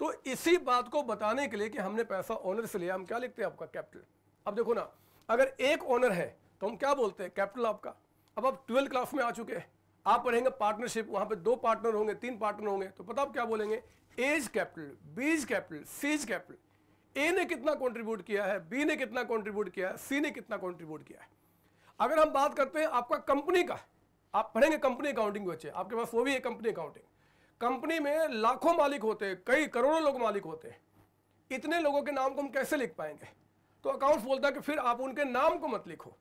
A: तो इसी बात को बताने के लिए कि हमने पैसा ओनर से लिया हम क्या लिखते हैं आपका कैपिटल अब देखो ना अगर एक ओनर है तो हम क्या बोलते हैं कैपिटल आपका अब आप ट्वेल्थ क्लास में आ चुके हैं आप पढ़ेंगे पार्टनरशिप वहाँ पे दो पार्टनर होंगे तीन पार्टनर होंगे तो पता आप क्या बोलेंगे as capital B's capital C's capital A ने कितना कंट्रीब्यूट किया है बी ने कितना कंट्रीब्यूट किया है सी ने कितना कंट्रीब्यूट किया है अगर हम बात करते हैं आपका कंपनी का आप पढ़ेंगे कंपनी अकाउंटिंग के बच्चे आपके पास वो भी है कंपनी अकाउंटिंग कंपनी में लाखों मालिक होते हैं कई करोड़ों लोग मालिक होते हैं इतने लोगों के नाम को हम कैसे लिख पाएंगे तो अकाउंट्स बोलता है कि फिर आप उनके नाम को मत लिखो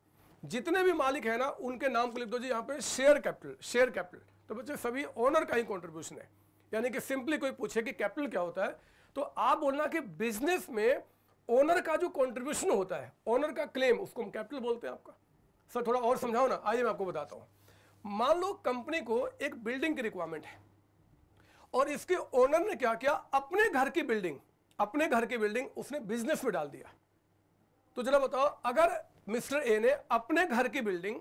A: जितने भी मालिक है ना उनके नाम को लिख दो जी यहाँ पे शेयर कैपिटल शेयर कैपिटल तो बच्चे सभी ओनर का ही कॉन्ट्रीब्यूशन है यानी कि सिंपली कोई पूछे कि कैपिटल क्या होता है तो आप बोलना कि बिजनेस में ओनर का जो कॉन्ट्रीब्यूशन होता है ओनर का क्लेम उसको हम कैपिटल बोलते हैं आपका सर थोड़ा और समझाओ ना आइए मैं आपको बताता हूँ मान लो कंपनी को एक बिल्डिंग की रिक्वायरमेंट है और इसके ओनर ने क्या किया अपने घर की बिल्डिंग अपने घर की बिल्डिंग उसने बिजनेस में डाल दिया तो जरा बताओ अगर मिस्टर ए ने अपने घर की बिल्डिंग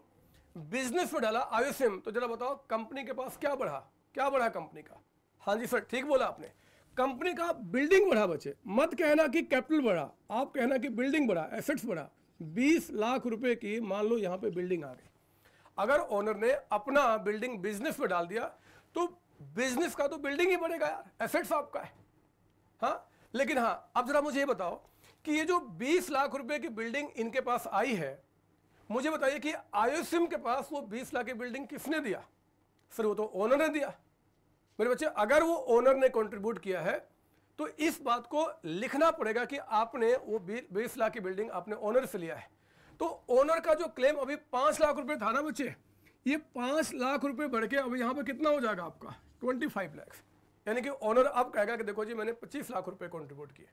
A: बिजनेस में डाला आयुष्यम तो जरा बताओ कंपनी के पास क्या बढ़ा क्या बढ़ा कंपनी का हाँ जी सर ठीक बोला आपने कंपनी का बिल्डिंग बढ़ा बचे मत कहना कि कैपिटल बढ़ा आप कहना कि बिल्डिंग बढ़ा एसेट्स बढ़ा बीस लाख रुपए की मान लो यहाँ पे बिल्डिंग आ गई अगर ओनर ने अपना बिल्डिंग बिजनेस में डाल दिया तो बिजनेस का तो बिल्डिंग ही बढ़ेगा यार एसेट्स आपका है हाँ लेकिन हाँ अब जरा मुझे ये बताओ कि ये जो 20 लाख रुपए की बिल्डिंग इनके पास आई है मुझे बताइए कि आयुसिम के पास वो 20 लाख की बिल्डिंग किसने दिया सर वो तो ओनर ने दिया मेरे बच्चे अगर वो ओनर ने कंट्रीब्यूट किया है तो इस बात को लिखना पड़ेगा कि आपने वो बीस लाख की बिल्डिंग आपने ओनर से लिया है तो ओनर का जो क्लेम अभी पांच लाख रुपये था ना बच्चे ये पांच लाख रुपये बढ़ के अब यहाँ पर कितना हो जाएगा आपका ट्वेंटी फाइव यानी कि ओनर अब कहेगा कि देखो जी मैंने पच्चीस लाख रुपये कॉन्ट्रीब्यूट किए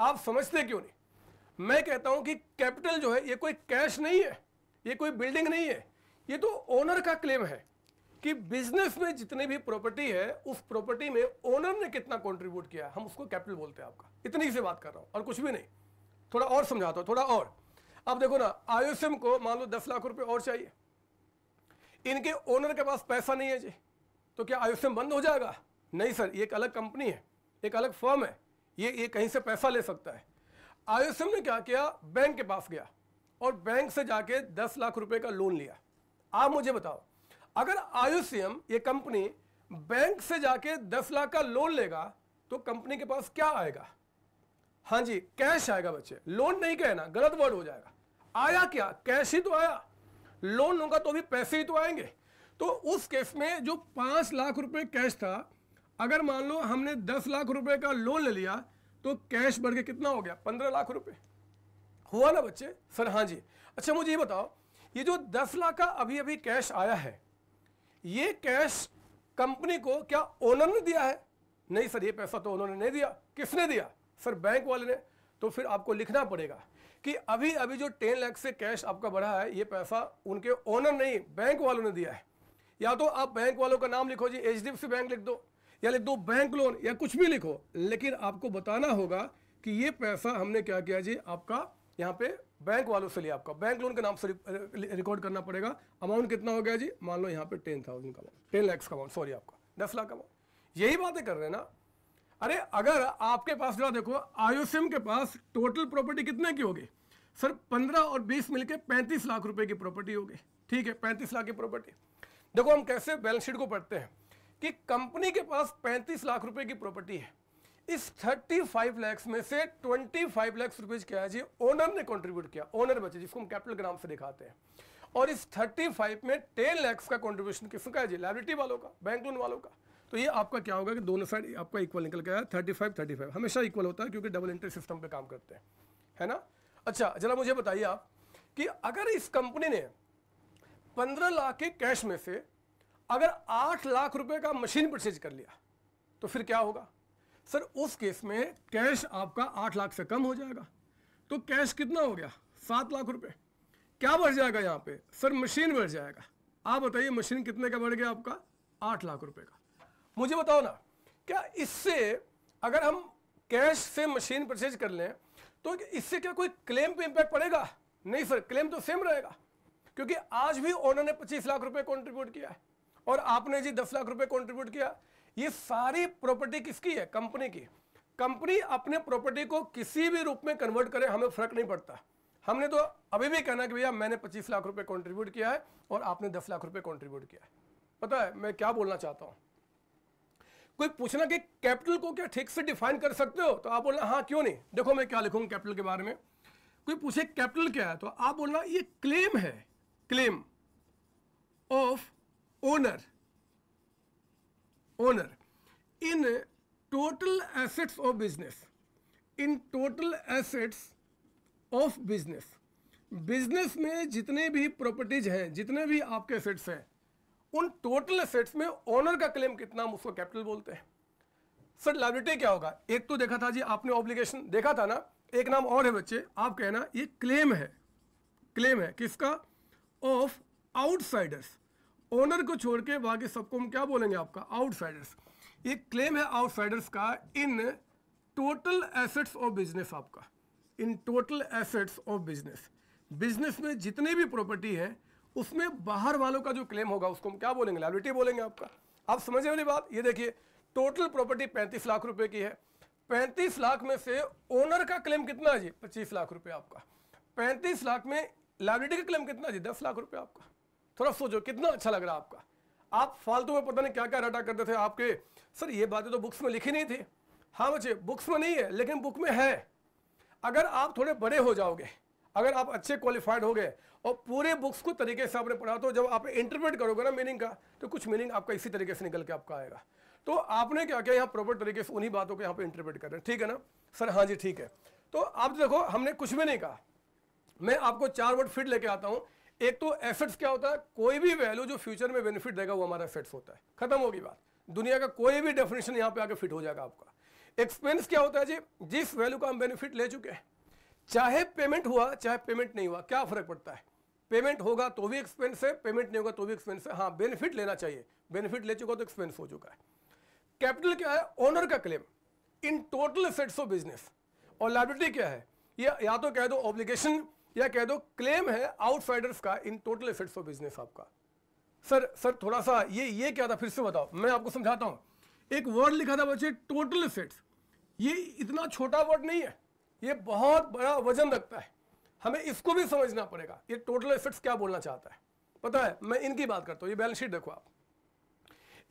A: आप समझते क्यों नहीं मैं कहता हूं कि कैपिटल जो है ये कोई कैश नहीं है ये कोई बिल्डिंग नहीं है ये तो ओनर का क्लेम है कि बिजनेस में जितनी भी प्रॉपर्टी है उस प्रॉपर्टी में ओनर ने कितना कंट्रीब्यूट किया हम उसको कैपिटल बोलते हैं आपका इतनी से बात कर रहा हूँ और कुछ भी नहीं थोड़ा और समझाता हूँ थोड़ा और अब देखो ना आयुष्यम को मान लो दस लाख रुपए और चाहिए इनके ओनर के पास पैसा नहीं है जी तो क्या आयुष्यम बंद हो जाएगा नहीं सर ये एक अलग कंपनी है एक अलग फर्म है ये ये कहीं से पैसा ले सकता है आईएसएम ने क्या किया बैंक के पास गया और बैंक से जाके दस लाख रुपए का लोन लिया आप मुझे बताओ अगर आयुष्यम ये कंपनी बैंक से जाके दस लाख का लोन लेगा तो कंपनी के पास क्या आएगा हाँ जी कैश आएगा बच्चे लोन नहीं कहना गलत वर्ड हो जाएगा आया क्या कैश ही तो आया लोन होगा तो भी पैसे ही तो आएंगे तो उस केस में जो पांच लाख रुपए कैश था अगर मान लो हमने दस लाख रुपए का लोन ले लिया तो कैश बढ़ के कितना हो गया पंद्रह लाख रुपए हुआ ना बच्चे सर हाँ जी अच्छा मुझे ये बताओ ये जो दस लाख का अभी अभी कैश आया है ये कैश कंपनी को क्या ओनर ने दिया है नहीं सर ये पैसा तो उन्होंने नहीं दिया किसने दिया सर बैंक वाले ने तो फिर आपको लिखना पड़ेगा कि अभी अभी जो टेन लाख से कैश आपका बढ़ा है ये पैसा उनके ओनर नहीं बैंक वालों ने दिया है या तो आप बैंक वालों का नाम लिखो जी एच बैंक लिख दो या लिख दो बैंक लोन या कुछ भी लिखो लेकिन आपको बताना होगा कि ये पैसा हमने क्या किया जी आपका यहाँ पे बैंक वालों से लिया आपका बैंक लोन के नाम से रिकॉर्ड करना पड़ेगा अमाउंट कितना हो गया जी मान लो यहाँ पे टेन थाउजेंड का अमाउंट टेन लैक्स का अमाउंट सॉरी आपका दस लाख का अमाउंट यही बातें कर रहे हैं ना अरे अगर आपके पास जरा देखो आयुष्यम के पास टोटल प्रॉपर्टी कितने की होगी सर पंद्रह और बीस मिलकर पैंतीस लाख रुपए की प्रॉपर्टी होगी ठीक है पैंतीस लाख की प्रॉपर्टी देखो हम कैसे बैलेंस शीट को पढ़ते हैं कि कंपनी के पास 35 लाख रुपए की प्रॉपर्टी है इस 35 लाख में से 25 फाइव लैक्स रुपए क्या है जी ओनर ने कंट्रीब्यूट किया ओनर बचे जिसको हम कैपिटल ग्राम से दिखाते हैं और इस 35 में 10 लैक्स का कंट्रीब्यूशन किसका है जी लाइब्रिटी वालों का बैंक लोन वालों का तो ये आपका क्या होगा कि दोनों साइड आपका इक्वल निकल गया थर्टी फाइव थर्टी फाइव हमेशा इक्वल होता है क्योंकि डबल एंट्री सिस्टम पे काम करते हैं है ना अच्छा जरा मुझे बताइए आप कि अगर इस कंपनी ने पंद्रह लाख के कैश में से अगर आठ लाख रुपए का मशीन परचेज कर लिया तो फिर क्या होगा सर उस केस में कैश आपका आठ लाख से कम हो जाएगा तो कैश कितना हो गया सात लाख रुपए क्या बढ़ जाएगा यहाँ पे सर मशीन बढ़ जाएगा आप बताइए मशीन कितने का बढ़ गया आपका आठ लाख रुपए का मुझे बताओ ना क्या इससे अगर हम कैश से मशीन परचेज कर लें तो इससे क्या कोई क्लेम पे इम्पैक्ट पड़ेगा नहीं सर क्लेम तो सेम रहेगा क्योंकि आज भी ओनर ने पच्चीस लाख रुपए कॉन्ट्रीब्यूट किया है और आपने जी दस लाख रुपए कंट्रीब्यूट किया ये सारी प्रॉपर्टी किसकी है कंपनी की कंपनी अपने प्रॉपर्टी को किसी भी रूप में कन्वर्ट करे हमें फर्क नहीं पड़ता हमने तो अभी भी कहना कि भैया मैंने पच्चीस लाख रुपए कॉन्ट्रीब्यूट किया है और आपने दस लाख रुपए कॉन्ट्रीब्यूट किया है पता है मैं क्या बोलना चाहता हूँ कोई पूछना कि कैपिटल को क्या ठीक से डिफाइन कर सकते हो तो आप बोलना हाँ क्यों नहीं देखो मैं क्या लिखूंगा कैपिटल के बारे में कोई पूछे कैपिटल क्या है तो आप बोलना ये क्लेम है claim of owner owner in total assets of business in total assets of business business में जितने भी प्रॉपर्टीज हैं जितने भी आपके एसेट्स हैं उन टोटल असेट्स में ओनर का क्लेम कितना हम उसको कैपिटल बोलते हैं सर लाइबिलिटी क्या होगा एक तो देखा था जी आपने ऑब्लिगेशन देखा था ना एक नाम और है बच्चे आप कहना ये क्लेम है क्लेम है किसका ऑफ आउटसाइडर्स ओनर को छोड़ के बाकी सबको हम क्या बोलेंगे आपका आउटसाइडर्स एक क्लेम है आउटसाइडर्स का in total assets of business आपका in total assets of business business में जितनी भी प्रॉपर्टी है उसमें बाहर वालों का जो क्लेम होगा उसको हम क्या बोलेंगे लाइबिलिटी बोलेंगे आपका आप समझे वाली बात ये देखिए टोटल प्रॉपर्टी पैंतीस लाख रुपए की है पैंतीस लाख में से ओनर का क्लेम कितना है जी पच्चीस लाख रुपए आपका पैंतीस लाख में लाइबिलिटी का क्लेम कितना जी दस लाख रुपए आपका थोड़ा सोचो कितना अच्छा लग रहा आपका आप फालतू में पता नहीं क्या क्या रटा करते थे आपके सर ये बातें तो बुक्स में लिखी नहीं थी हाँ बच्चे बुक्स में नहीं है लेकिन बुक में है अगर आप थोड़े बड़े हो जाओगे अगर आप अच्छे क्वालिफाइड हो गए और पूरे बुक्स को तरीके से आपने पढ़ा तो जब आप इंटरप्रेट करोगे ना मीनिंग का तो कुछ मीनिंग आपका इसी तरीके से निकल के आपका आएगा तो आपने क्या किया यहाँ प्रॉपर तरीके से उन्हीं बातों को यहाँ पर इंटरप्रेट कर रहे हैं ठीक है ना सर हाँ जी ठीक है तो आप देखो हमने कुछ भी नहीं कहा मैं आपको चार वर्ड फिट लेके आता हूँ एक तो एफेट्स क्या होता है कोई भी वैल्यू जो फ्यूचर में बेनिफिट देगा वो हमारा एफेट्स होता है खत्म होगी बात दुनिया का कोई भी डेफिनेशन यहाँ पे आके फिट हो जाएगा आपका एक्सपेंस क्या होता है जी जिस वैल्यू का हम बेनिफिट ले चुके हैं चाहे पेमेंट हुआ चाहे पेमेंट नहीं हुआ क्या फर्क पड़ता है पेमेंट होगा तो भी एक्सपेंस है पेमेंट नहीं होगा तो भी एक्सपेंस है हाँ बेनिफिट लेना चाहिए बेनिफिट ले चुका तो एक्सपेंस हो चुका है कैपिटल क्या है ओनर का claim in total assets of business और लाइबिलिटी क्या है या, या तो कह दो ऑब्लिगेशन या कह दो क्लेम है आउटसाइडर्स का in total assets of business आपका सर सर थोड़ा सा ये ये क्या था फिर से बताओ मैं आपको समझाता हूँ एक वर्ड लिखा था बच्चे टोटल एसेट्स ये इतना छोटा वर्ड नहीं है ये बहुत बड़ा वजन रखता है हमें इसको भी समझना पड़ेगा ये टोटल एसेट्स क्या बोलना चाहता है पता है मैं इनकी बात करता हूँ ये बैलेंस शीट देखो आप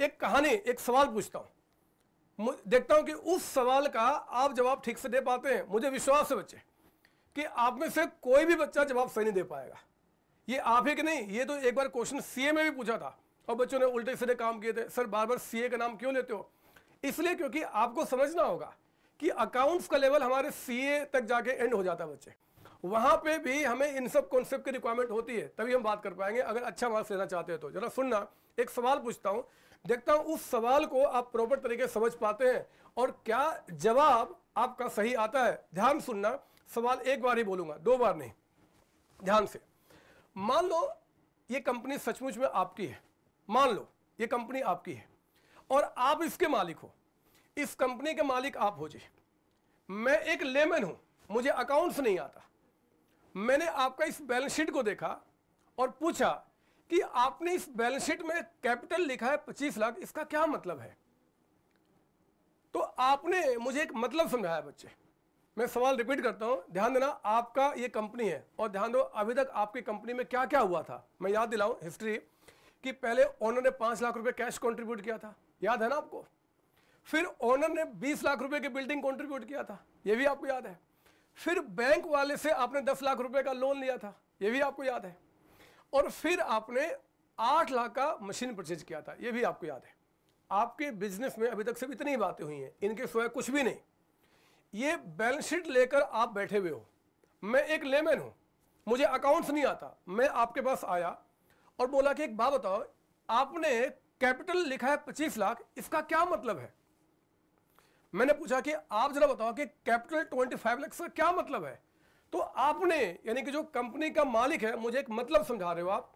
A: एक कहानी एक सवाल पूछता हूँ देखता हूँ कि उस सवाल का आप जवाब ठीक से दे पाते हैं मुझे विश्वास है बच्चे कि आप में से कोई भी बच्चा जवाब सही नहीं दे पाएगा ये आप ही के नहीं ये तो एक बार क्वेश्चन सीए में भी पूछा था और बच्चों ने उल्टे सीधे काम किए थे सर बार बार सीए का नाम क्यों लेते हो इसलिए क्योंकि आपको समझना होगा कि अकाउंट्स का लेवल हमारे सीए तक जाके एंड हो जाता है बच्चे वहाँ पे भी हमें इन सब कॉन्सेप्ट की रिक्वायरमेंट होती है तभी हम बात कर पाएंगे अगर अच्छा मार्क्स लेना चाहते हैं तो जरा सुनना एक सवाल पूछता हूँ देखता हूं उस सवाल को आप प्रॉपर तरीके समझ पाते हैं और क्या जवाब आपका सही आता है ध्यान सुनना सवाल एक बार ही बोलूंगा दो बार नहीं ध्यान से मान लो ये कंपनी सचमुच में आपकी है मान लो ये कंपनी आपकी है और आप इसके मालिक हो इस कंपनी के मालिक आप हो जी मैं एक लेमन हूं मुझे अकाउंट्स नहीं आता मैंने आपका इस बैलेंस शीट को देखा और पूछा कि आपने इस बैलेंस शीट में कैपिटल लिखा है पच्चीस लाख इसका क्या मतलब है तो आपने मुझे एक मतलब समझाया बच्चे मैं सवाल रिपीट करता हूँ ध्यान देना आपका ये कंपनी है और ध्यान दो अभी तक आपकी कंपनी में क्या क्या हुआ था मैं याद दिलाऊँ हिस्ट्री कि पहले ओनर ने पाँच लाख रुपए कैश कंट्रीब्यूट किया था याद है ना आपको फिर ओनर ने बीस लाख रुपए की बिल्डिंग कंट्रीब्यूट किया था ये भी आपको याद है फिर बैंक वाले से आपने दस लाख रुपए का लोन लिया था ये भी आपको याद है और फिर आपने आठ लाख का मशीन परचेज किया था ये भी आपको याद है आपके बिजनेस में अभी तक सिर्फ इतनी बातें हुई हैं इनके सिवाय कुछ भी नहीं ये बैलेंस शीट लेकर आप बैठे हुए हो मैं एक लेमैन हूं मुझे अकाउंट्स नहीं आता मैं आपके पास आया और बोला कि एक बात बताओ आपने कैपिटल लिखा है पच्चीस लाख इसका क्या मतलब है मैंने पूछा कि आप जरा बताओ कि कैपिटल ट्वेंटी फाइव लैक्स का क्या मतलब है तो आपने यानी कि जो कंपनी का मालिक है मुझे एक मतलब समझा रहे हो आप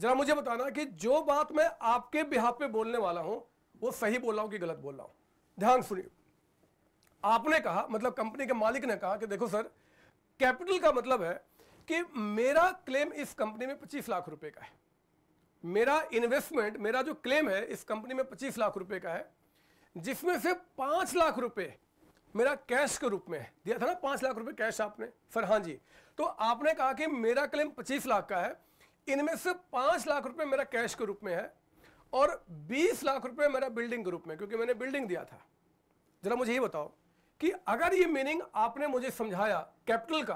A: जरा मुझे बताना कि जो बात मैं आपके बिहाफ पे बोलने वाला हूं वो सही बोल रहा हूं कि गलत बोल रहा हूं ध्यान सुनिए आपने कहा मतलब कंपनी के मालिक ने कहा कि देखो सर कैपिटल का मतलब है कि मेरा क्लेम इस कंपनी में पच्चीस लाख रुपए का है मेरा इन्वेस्टमेंट मेरा जो क्लेम है इस कंपनी में पच्चीस लाख रुपए का है जिसमें से पांच लाख रुपए मेरा कैश के रूप में है दिया था ना पांच लाख रुपए कैश आपने सर हाँ जी तो आपने कहा कि मेरा क्लेम पच्चीस लाख का है इनमें से पांच लाख रुपए मेरा कैश के रूप में है और बीस लाख रुपए मेरा बिल्डिंग के रूप में क्योंकि मैंने बिल्डिंग दिया था जरा मुझे ये बताओ कि अगर ये मीनिंग आपने मुझे समझाया कैपिटल का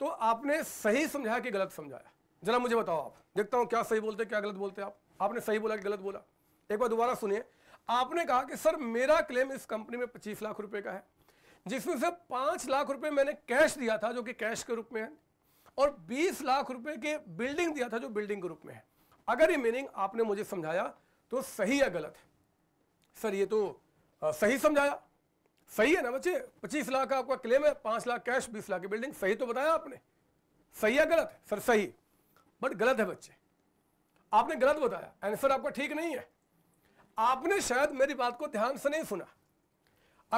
A: तो आपने सही समझाया कि गलत समझाया जरा मुझे बताओ आप देखता हूँ क्या सही बोलते क्या गलत बोलते आप आपने सही बोला कि गलत बोला एक बार दोबारा सुनिए आपने कहा कि सर मेरा क्लेम इस कंपनी में पच्चीस लाख रुपए का है जिसमें से पांच लाख रुपए मैंने कैश दिया था जो कि कैश के रूप में है और बीस लाख रुपए के बिल्डिंग दिया था जो बिल्डिंग के रूप में है अगर ये मीनिंग आपने मुझे समझाया तो सही या गलत सर ये तो सही समझाया सही है ना बच्चे पच्चीस लाख का आपका क्लेम है पांच लाख कैश बीस लाख की बिल्डिंग सही तो बताया आपने सही है गलत सर सही बट गलत है बच्चे आपने गलत बताया आंसर आपका ठीक नहीं है आपने शायद मेरी बात को ध्यान से नहीं सुना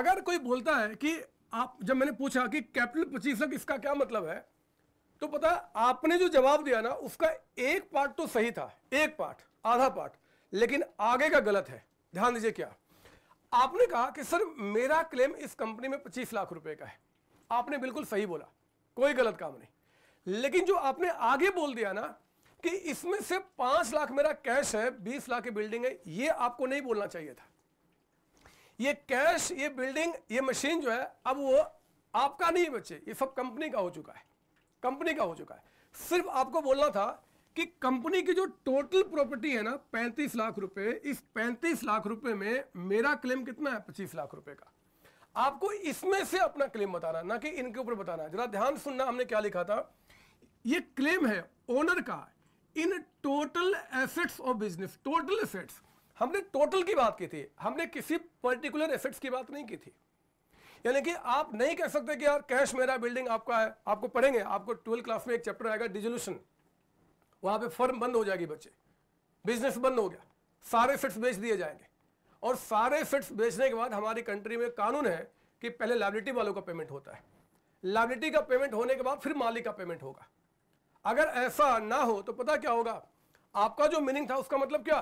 A: अगर कोई बोलता है कि आप जब मैंने पूछा कि कैपिटल पच्चीस लाख इसका क्या मतलब है तो पता आपने जो जवाब दिया ना उसका एक पार्ट तो सही था एक पार्ट आधा पार्ट लेकिन आगे का गलत है ध्यान दीजिए क्या आपने कहा कि सर मेरा क्लेम इस कंपनी में पच्चीस लाख रुपए का है आपने बिल्कुल सही बोला कोई गलत काम नहीं लेकिन जो आपने आगे बोल दिया ना कि इसमें से पांच लाख मेरा कैश है बीस लाख की बिल्डिंग है ये आपको नहीं बोलना चाहिए था ये कैश ये बिल्डिंग ये मशीन जो है अब वो आपका नहीं है बच्चे ये सब कंपनी का हो चुका है कंपनी का हो चुका है सिर्फ आपको बोलना था कि कंपनी की जो टोटल प्रॉपर्टी है ना पैंतीस लाख रुपए इस पैंतीस लाख रुपए में मेरा क्लेम कितना है पच्चीस लाख रुपए का आपको इसमें से अपना क्लेम बताना ना कि इनके ऊपर बताना जरा ध्यान सुनना हमने क्या लिखा था ये क्लेम है ओनर का in total assets of business total assets हमने टोटल की बात की थी हमने किसी पर्टिकुलर एसेट्स की बात नहीं की थी यानी कि आप नहीं कह सकते कि यार कैश मेरा बिल्डिंग आपका है आपको पढ़ेंगे आपको ट्वेल्थ क्लास में एक चैप्टर आएगा डिजोल्यूशन वहां पे फर्म बंद हो जाएगी बच्चे बिजनेस बंद हो गया सारे फिट्स बेच दिए जाएंगे और सारे फिट्स बेचने के बाद हमारी कंट्री में कानून है कि पहले लाइबिलिटी वालों का पेमेंट होता है लाइबिलिटी का पेमेंट होने के बाद फिर मालिक का पेमेंट होगा अगर ऐसा ना हो तो पता क्या होगा आपका जो मीनिंग था उसका मतलब क्या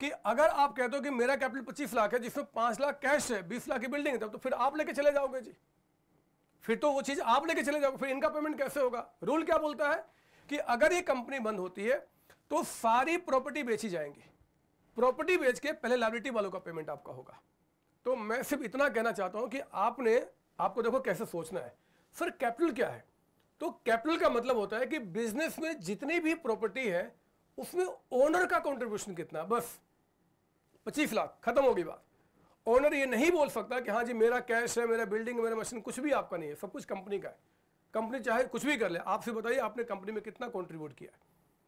A: कि अगर आप कहते हो कि मेरा कैपिटल पच्चीस लाख है जिसमें पांच लाख कैश है बीस लाख की बिल्डिंग है तो फिर आप लेके चले जाओगे जी फिर तो वो चीज़ आप लेके चले जाओगे फिर इनका पेमेंट कैसे होगा रूल क्या बोलता है कि अगर ये कंपनी बंद होती है तो सारी प्रॉपर्टी बेची जाएंगी प्रॉपर्टी बेच के पहले लाइबिलिटी वालों का पेमेंट आपका होगा तो मैं सिर्फ इतना कहना चाहता हूं कि आपने आपको देखो कैसे सोचना है सर कैपिटल क्या है तो कैपिटल का मतलब होता है कि बिजनेस में जितनी भी प्रॉपर्टी है उसमें ओनर का कंट्रीब्यूशन कितना बस पच्चीस लाख खत्म होगी बात ओनर ये नहीं बोल सकता कि हाँ जी मेरा कैश है मेरा बिल्डिंग मेरा मशीन कुछ भी आपका नहीं है सब कुछ कंपनी का है कंपनी चाहे कुछ भी कर ले आपसे बताइए आपने कंपनी में कितना कॉन्ट्रीब्यूट किया है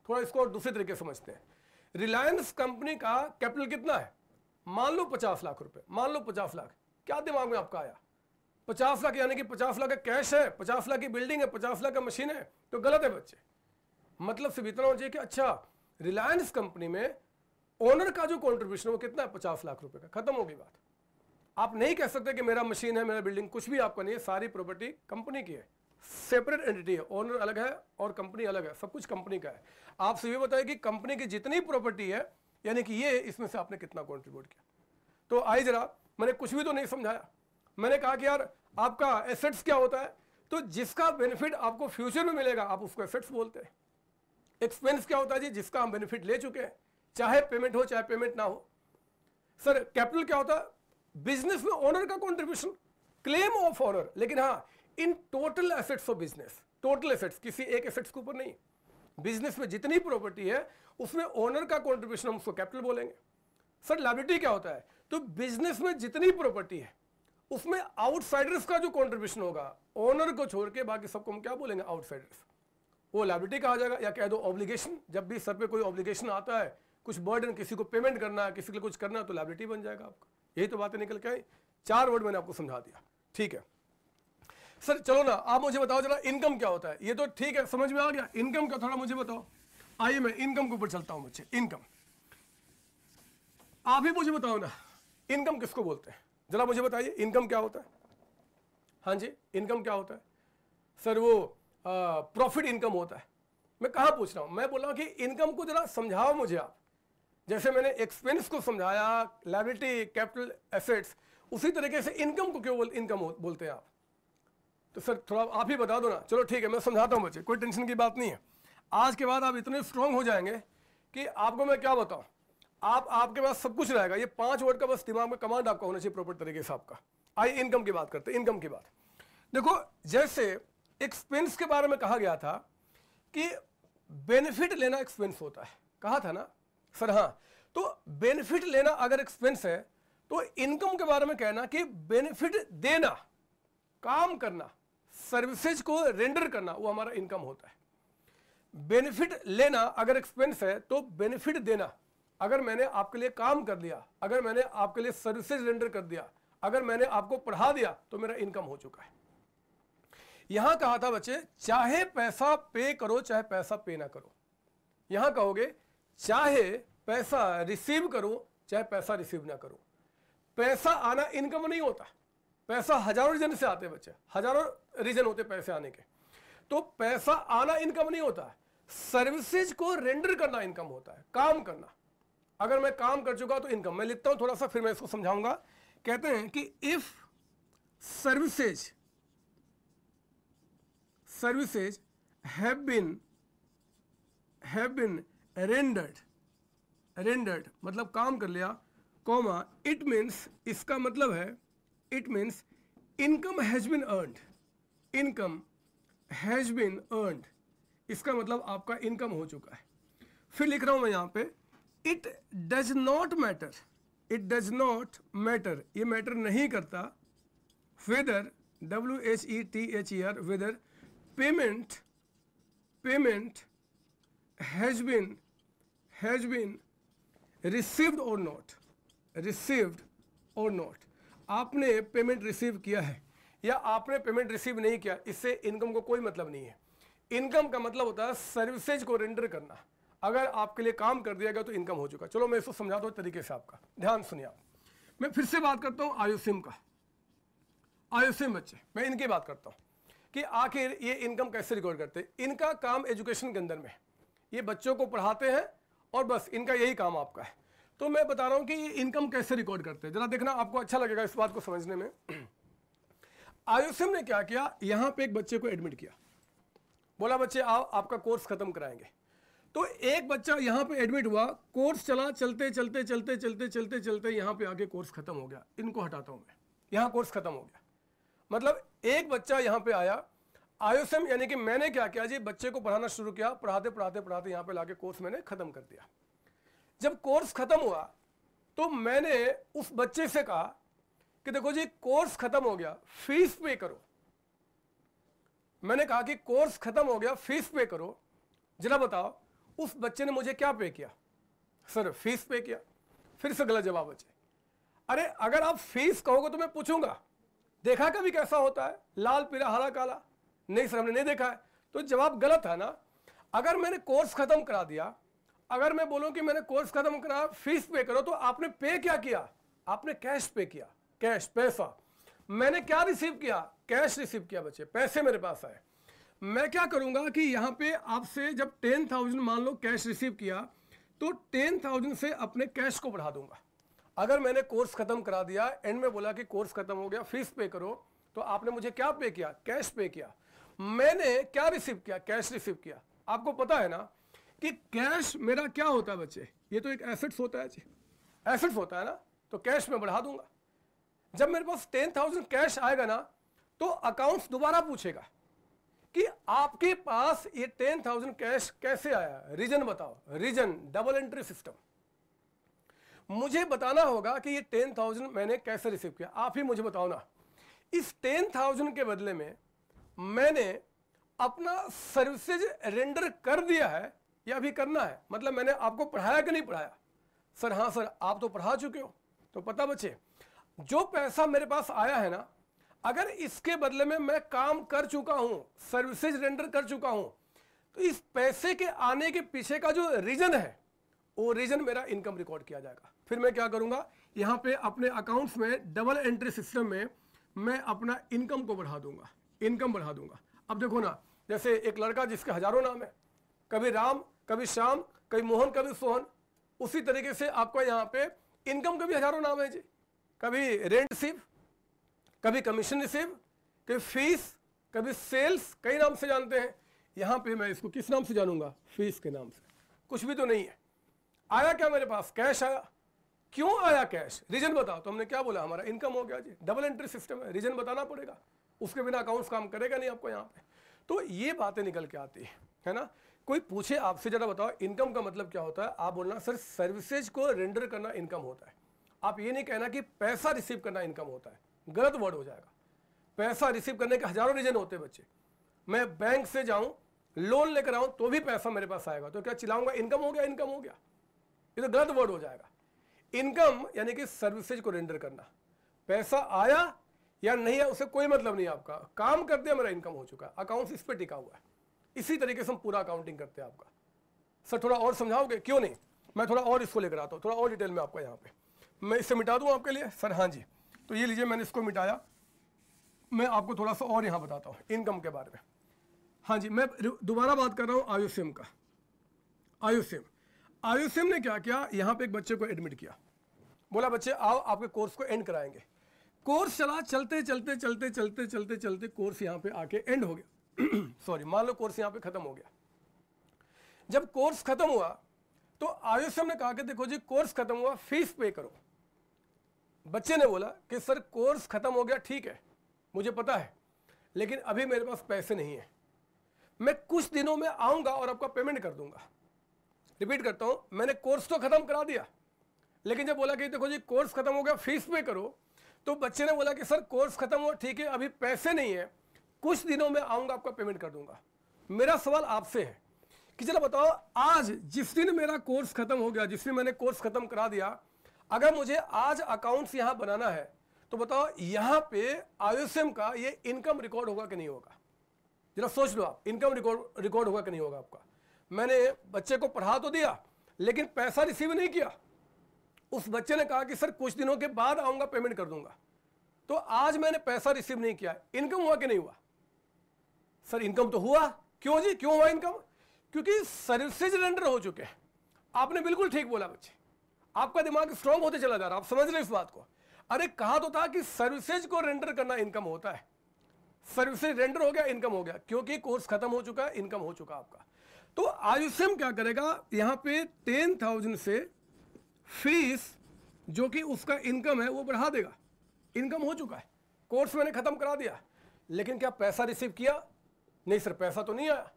A: थोड़ा इसको और दूसरे तरीके समझते हैं रिलायंस कंपनी का कैपिटल कितना है मान लो पचास लाख रुपए मान लो पचास लाख क्या दिमाग में आपका आया पचास लाख यानी कि पचास लाख का कैश है पचास लाख की बिल्डिंग है पचास लाख का मशीन है तो गलत है बच्चे मतलब सिर्फ इतना होना चाहिए कि अच्छा रिलायंस कंपनी में ओनर का जो कॉन्ट्रीब्यूशन है वो कितना है पचास लाख रुपए का खत्म होगी बात आप नहीं कह सकते कि मेरा मशीन है मेरा बिल्डिंग कुछ भी आपका नहीं है सारी प्रॉपर्टी कंपनी की है सेपरेट एंटिटी है ओनर अलग है और कंपनी अलग है सब कुछ कंपनी का है आपसे ये बताया कि कंपनी की जितनी प्रॉपर्टी है यानी कि ये इसमें से आपने कितना कॉन्ट्रीब्यूट किया तो आई जरा मैंने कुछ भी तो नहीं समझाया मैंने कहा कि यार आपका एसेट्स क्या होता है तो जिसका बेनिफिट आपको फ्यूचर में मिलेगा आप उसको एसेट्स बोलते हैं एक्सपेंस क्या होता है जी जिसका हम बेनिफिट ले चुके हैं चाहे पेमेंट हो चाहे पेमेंट ना हो सर कैपिटल क्या होता है बिजनेस में ओनर का कॉन्ट्रीब्यूशन क्लेम ऑफ ऑनर लेकिन हाँ in total assets of business total assets किसी एक एसेट्स के ऊपर नहीं बिजनेस में जितनी प्रॉपर्टी है उसमें ओनर का कॉन्ट्रीब्यूशन हम उसको कैपिटल बोलेंगे सर लाइबिलिटी क्या होता है तो बिजनेस में जितनी प्रॉपर्टी है उसमें आउटसाइडर्स का जो कॉन्ट्रीब्यूशन होगा ओनर को छोड़ के बाकी सबको हम क्या बोलेंगे आउटसाइडर्स वो लाइबिलिटी कहा जाएगा या कह दो ऑब्लिगेशन जब भी सर पे कोई ऑब्लिगेशन आता है कुछ बर्डन किसी को पेमेंट करना है किसी लिए कुछ करना है तो लाइबिलिटी बन जाएगा आपका यही तो बातें निकल के आई चार वर्ड मैंने आपको समझा दिया ठीक है सर चलो ना आप मुझे बताओ जरा इनकम क्या होता है ये तो ठीक है समझ में आ गया इनकम का थोड़ा मुझे बताओ आइए मैं इनकम के ऊपर चलता हूं मुझे इनकम आप ही मुझे बताओ ना इनकम किसको बोलते हैं जरा मुझे बताइए इनकम क्या होता है हाँ जी इनकम क्या होता है सर वो प्रॉफिट इनकम होता है मैं कहाँ पूछ रहा हूँ मैं बोला हूँ कि इनकम को जरा समझाओ मुझे आप जैसे मैंने एक्सपेंस को समझाया लाइबिलिटी कैपिटल एसेट्स उसी तरीके से इनकम को क्यों बोल इनकम बोलते हैं आप तो सर थोड़ा आप ही बता दो ना चलो ठीक है मैं समझाता हूँ बच्चे कोई टेंशन की बात नहीं है आज के बाद आप इतने स्ट्रांग हो जाएंगे कि आपको मैं क्या बताऊँ आप आपके पास सब कुछ रहेगा ये पांच वर्ड का बस दिमाग में कमांड आपका होना चाहिए प्रॉपर तरीके से आपका आई इनकम की बात करते इनकम की बात देखो जैसे एक्सपेंस के बारे में कहा गया था कि बेनिफिट लेना एक्सपेंस होता है कहा था ना सर हाँ तो बेनिफिट लेना अगर एक्सपेंस है तो इनकम के बारे में कहना कि बेनिफिट देना काम करना सर्विसेज को रेंडर करना वो हमारा इनकम होता है बेनिफिट लेना अगर एक्सपेंस है तो बेनिफिट देना अगर मैंने आपके लिए काम कर दिया अगर मैंने आपके लिए सर्विसेज रेंडर कर दिया अगर मैंने आपको पढ़ा दिया तो मेरा इनकम हो चुका है यहां कहा था बच्चे चाहे पैसा पे करो चाहे पैसा पे ना करो यहां कहोगे चाहे पैसा रिसीव करो चाहे पैसा रिसीव ना करो पैसा आना इनकम नहीं होता है। पैसा हजारों रीजन से आते हैं बच्चे हजारों रीजन होते पैसे आने के तो पैसा आना इनकम नहीं होता है सर्विसेज को रेंडर करना इनकम होता है काम करना अगर मैं काम कर चुका तो इनकम मैं लिखता हूं थोड़ा सा फिर मैं इसको समझाऊंगा कहते हैं कि if services services have been have been rendered rendered मतलब काम कर लिया कॉमा इट मीन्स इसका मतलब है it means income has been earned income has been earned इसका मतलब आपका इनकम हो चुका है फिर लिख रहा हूं मैं यहां पे it does not matter it does not matter ये मैटर नहीं करता whether W H E T H E R whether payment payment has been has been received और नॉट रिसीव्ड और नॉट आपने पेमेंट रिसीव किया है या आपने पेमेंट रिसीव नहीं किया इससे इनकम को कोई मतलब नहीं है इनकम का मतलब होता है सर्विसेज को रेंडर करना अगर आपके लिए काम कर दिया गया तो इनकम हो चुका चलो मैं इसको समझाता हूँ तरीके से आपका ध्यान सुनिए आप मैं फिर से बात करता हूँ आयुसिम का आयुसिम बच्चे मैं इनकी बात करता हूँ कि आखिर ये इनकम कैसे रिकॉर्ड करते हैं इनका काम एजुकेशन के अंदर में ये बच्चों को पढ़ाते हैं और बस इनका यही काम आपका है तो मैं बता रहा हूं कि इनकम कैसे रिकॉर्ड करते हैं जरा देखना आपको अच्छा लगेगा इस बात को समझने में आयुष्यम ने क्या किया यहां पे एक बच्चे को एडमिट किया बोला बच्चे आओ आपका कोर्स खत्म कराएंगे तो एक बच्चा यहां पे एडमिट हुआ कोर्स चला चलते चलते चलते चलते चलते चलते यहां पे आके कोर्स खत्म हो गया इनको हटाता हूं मैं यहां कोर्स खत्म हो गया मतलब एक बच्चा यहां पे आया आयुष्यम यानी कि मैंने क्या किया जी बच्चे को पढ़ाना शुरू किया पढ़ाते पढ़ाते पढ़ाते यहां पे लाके कोर्स मैंने खत्म कर दिया जब कोर्स ख़त्म हुआ तो मैंने उस बच्चे से कहा कि देखो जी कोर्स ख़त्म हो गया फीस पे करो मैंने कहा कि कोर्स ख़त्म हो गया फीस पे करो जरा बताओ उस बच्चे ने मुझे क्या पे किया सर फीस पे किया फिर से गलत जवाब बचे अरे अगर आप फीस कहोगे तो मैं पूछूंगा देखा कभी कैसा होता है लाल पीला हरा काला नहीं सर हमने नहीं देखा है तो जवाब गलत है ना अगर मैंने कोर्स ख़त्म करा दिया अगर मैं बोलूं कि मैंने कोर्स खत्म करा फीस पे करो तो आपने पे क्या किया आपने कैश पे किया कैश पैसा मैंने क्या रिसीव किया कैश रिसीव किया बच्चे पैसे मेरे पास आए मैं क्या करूंगा कि यहाँ पे आपसे जब टेन थाउजेंड मान लो कैश रिसीव किया तो टेन थाउजेंड से अपने कैश को बढ़ा दूंगा अगर मैंने कोर्स खत्म करा दिया एंड में बोला कि कोर्स खत्म हो गया फीस पे करो तो आपने मुझे क्या पे किया कैश पे किया मैंने क्या रिसीव किया कैश रिसीव किया आपको पता है ना कि कैश मेरा क्या होता है बच्चे ये तो एक एसेट्स होता है जी एसेट्स होता है ना तो कैश में बढ़ा दूंगा जब मेरे पास टेन थाउजेंड कैश आएगा ना तो अकाउंट्स दोबारा पूछेगा कि आपके पास ये टेन थाउजेंड कैश कैसे आया रीजन बताओ रीजन डबल एंट्री सिस्टम मुझे बताना होगा कि ये टेन थाउजेंड मैंने कैसे रिसीव किया आप ही मुझे बताओ ना इस टेन थाउजेंड के बदले में मैंने अपना सर्विसेज रेंडर कर दिया है ये अभी करना है मतलब मैंने आपको पढ़ाया कि नहीं पढ़ाया सर हाँ सर आप तो पढ़ा चुके हो तो पता बचे जो पैसा मेरे पास आया है ना अगर इसके बदले में मैं काम कर चुका हूँ सर्विसेज रेंडर कर चुका हूँ तो इस पैसे के आने के पीछे का जो रीजन है वो रीजन मेरा इनकम रिकॉर्ड किया जाएगा फिर मैं क्या करूँगा यहाँ पे अपने अकाउंट्स में डबल एंट्री सिस्टम में मैं अपना इनकम को बढ़ा दूंगा इनकम बढ़ा दूंगा अब देखो ना जैसे एक लड़का जिसके हजारों नाम है कभी राम कभी श्याम कभी मोहन कभी सोहन उसी तरीके से आपका यहाँ पे इनकम का भी हजारों नाम है जी कभी रेंट रिसीव कभी कमीशन रिसीव कभी फीस कभी सेल्स कई नाम से जानते हैं यहाँ पे मैं इसको किस नाम से जानूंगा फीस के नाम से कुछ भी तो नहीं है आया क्या मेरे पास कैश आया क्यों आया कैश रीजन बताओ तो हमने क्या बोला हमारा इनकम हो गया जी डबल एंट्री सिस्टम है रीजन बताना पड़ेगा उसके बिना अकाउंट्स काम करेगा नहीं आपको यहाँ पे तो ये बातें निकल के आती है है ना कोई पूछे आपसे ज़रा बताओ इनकम का मतलब क्या होता है आप बोलना सर सर्विसेज को रेंडर करना इनकम होता है आप ये नहीं कहना कि पैसा रिसीव करना इनकम होता है गलत वर्ड हो जाएगा पैसा रिसीव करने के हज़ारों रीजन होते हैं बच्चे मैं बैंक से जाऊं लोन लेकर आऊं तो भी पैसा मेरे पास आएगा तो क्या चिल्लाऊंगा इनकम हो गया इनकम हो गया ये तो गलत वर्ड हो जाएगा इनकम यानी कि सर्विसेज को रेंडर करना पैसा आया या नहीं आया उसे कोई मतलब नहीं आपका काम करते मेरा इनकम हो चुका है अकाउंट्स इस पर टिका हुआ है इसी तरीके से हम पूरा अकाउंटिंग करते हैं आपका सर थोड़ा और समझाओगे क्यों नहीं मैं थोड़ा और इसको लेकर आता हूँ थोड़ा और डिटेल में आपका यहाँ पे मैं इससे मिटा दूँ आपके लिए सर हाँ जी तो ये लीजिए मैंने इसको मिटाया मैं आपको थोड़ा सा और यहाँ बताता हूँ इनकम के बारे में हाँ जी मैं दोबारा बात कर रहा हूँ आयुष्यम का आयुष्यम आयुष्यम ने क्या किया यहाँ पे एक बच्चे को एडमिट किया बोला बच्चे आओ आपके कोर्स को एंड कराएंगे कोर्स चला चलते चलते चलते चलते चलते चलते कोर्स यहाँ पे आके एंड हो गया सॉरी मान लो कोर्स यहाँ पे खत्म हो गया जब कोर्स खत्म हुआ तो आयुष्यम ने कहा कि देखो जी कोर्स खत्म हुआ फीस पे करो बच्चे ने बोला कि सर कोर्स खत्म हो गया ठीक है मुझे पता है लेकिन अभी मेरे पास पैसे नहीं है मैं कुछ दिनों में आऊंगा और आपका पेमेंट कर दूंगा रिपीट करता हूं मैंने कोर्स तो ख़त्म करा दिया लेकिन जब बोला कि देखो जी कोर्स ख़त्म हो गया फीस पे करो तो बच्चे ने बोला कि सर कोर्स ख़त्म हुआ ठीक है अभी पैसे नहीं है कुछ दिनों में आऊंगा आपका पेमेंट कर दूंगा मेरा सवाल आपसे है कि चलो बताओ आज जिस दिन मेरा कोर्स खत्म हो गया जिस दिन मैंने कोर्स खत्म करा दिया अगर मुझे आज अकाउंट्स यहां बनाना है तो बताओ यहां पे आयुष्यम का ये इनकम रिकॉर्ड होगा कि नहीं होगा जरा सोच लो आप इनकम रिकॉर्ड रिकॉर्ड होगा कि नहीं होगा आपका मैंने बच्चे को पढ़ा तो दिया लेकिन पैसा रिसीव नहीं किया उस बच्चे ने कहा कि सर कुछ दिनों के बाद आऊंगा पेमेंट कर दूंगा तो आज मैंने पैसा रिसीव नहीं किया इनकम हुआ कि नहीं हुआ सर इनकम तो हुआ क्यों जी क्यों हुआ इनकम क्योंकि सर्विसेज रेंडर हो चुके हैं आपने बिल्कुल ठीक बोला बच्चे आपका दिमाग स्ट्रांग होते चला जा रहा आप समझ रहे इस बात को अरे कहा तो था कि सर्विसेज को रेंडर करना इनकम होता है सर्विसेज रेंडर हो गया इनकम हो गया क्योंकि कोर्स खत्म हो चुका है इनकम हो चुका आपका तो आयुष्यम क्या करेगा यहाँ पे टेन थाउजेंड से फीस जो कि उसका इनकम है वो बढ़ा देगा इनकम हो चुका है कोर्स मैंने खत्म करा दिया लेकिन क्या पैसा रिसीव किया नहीं सर पैसा तो नहीं आया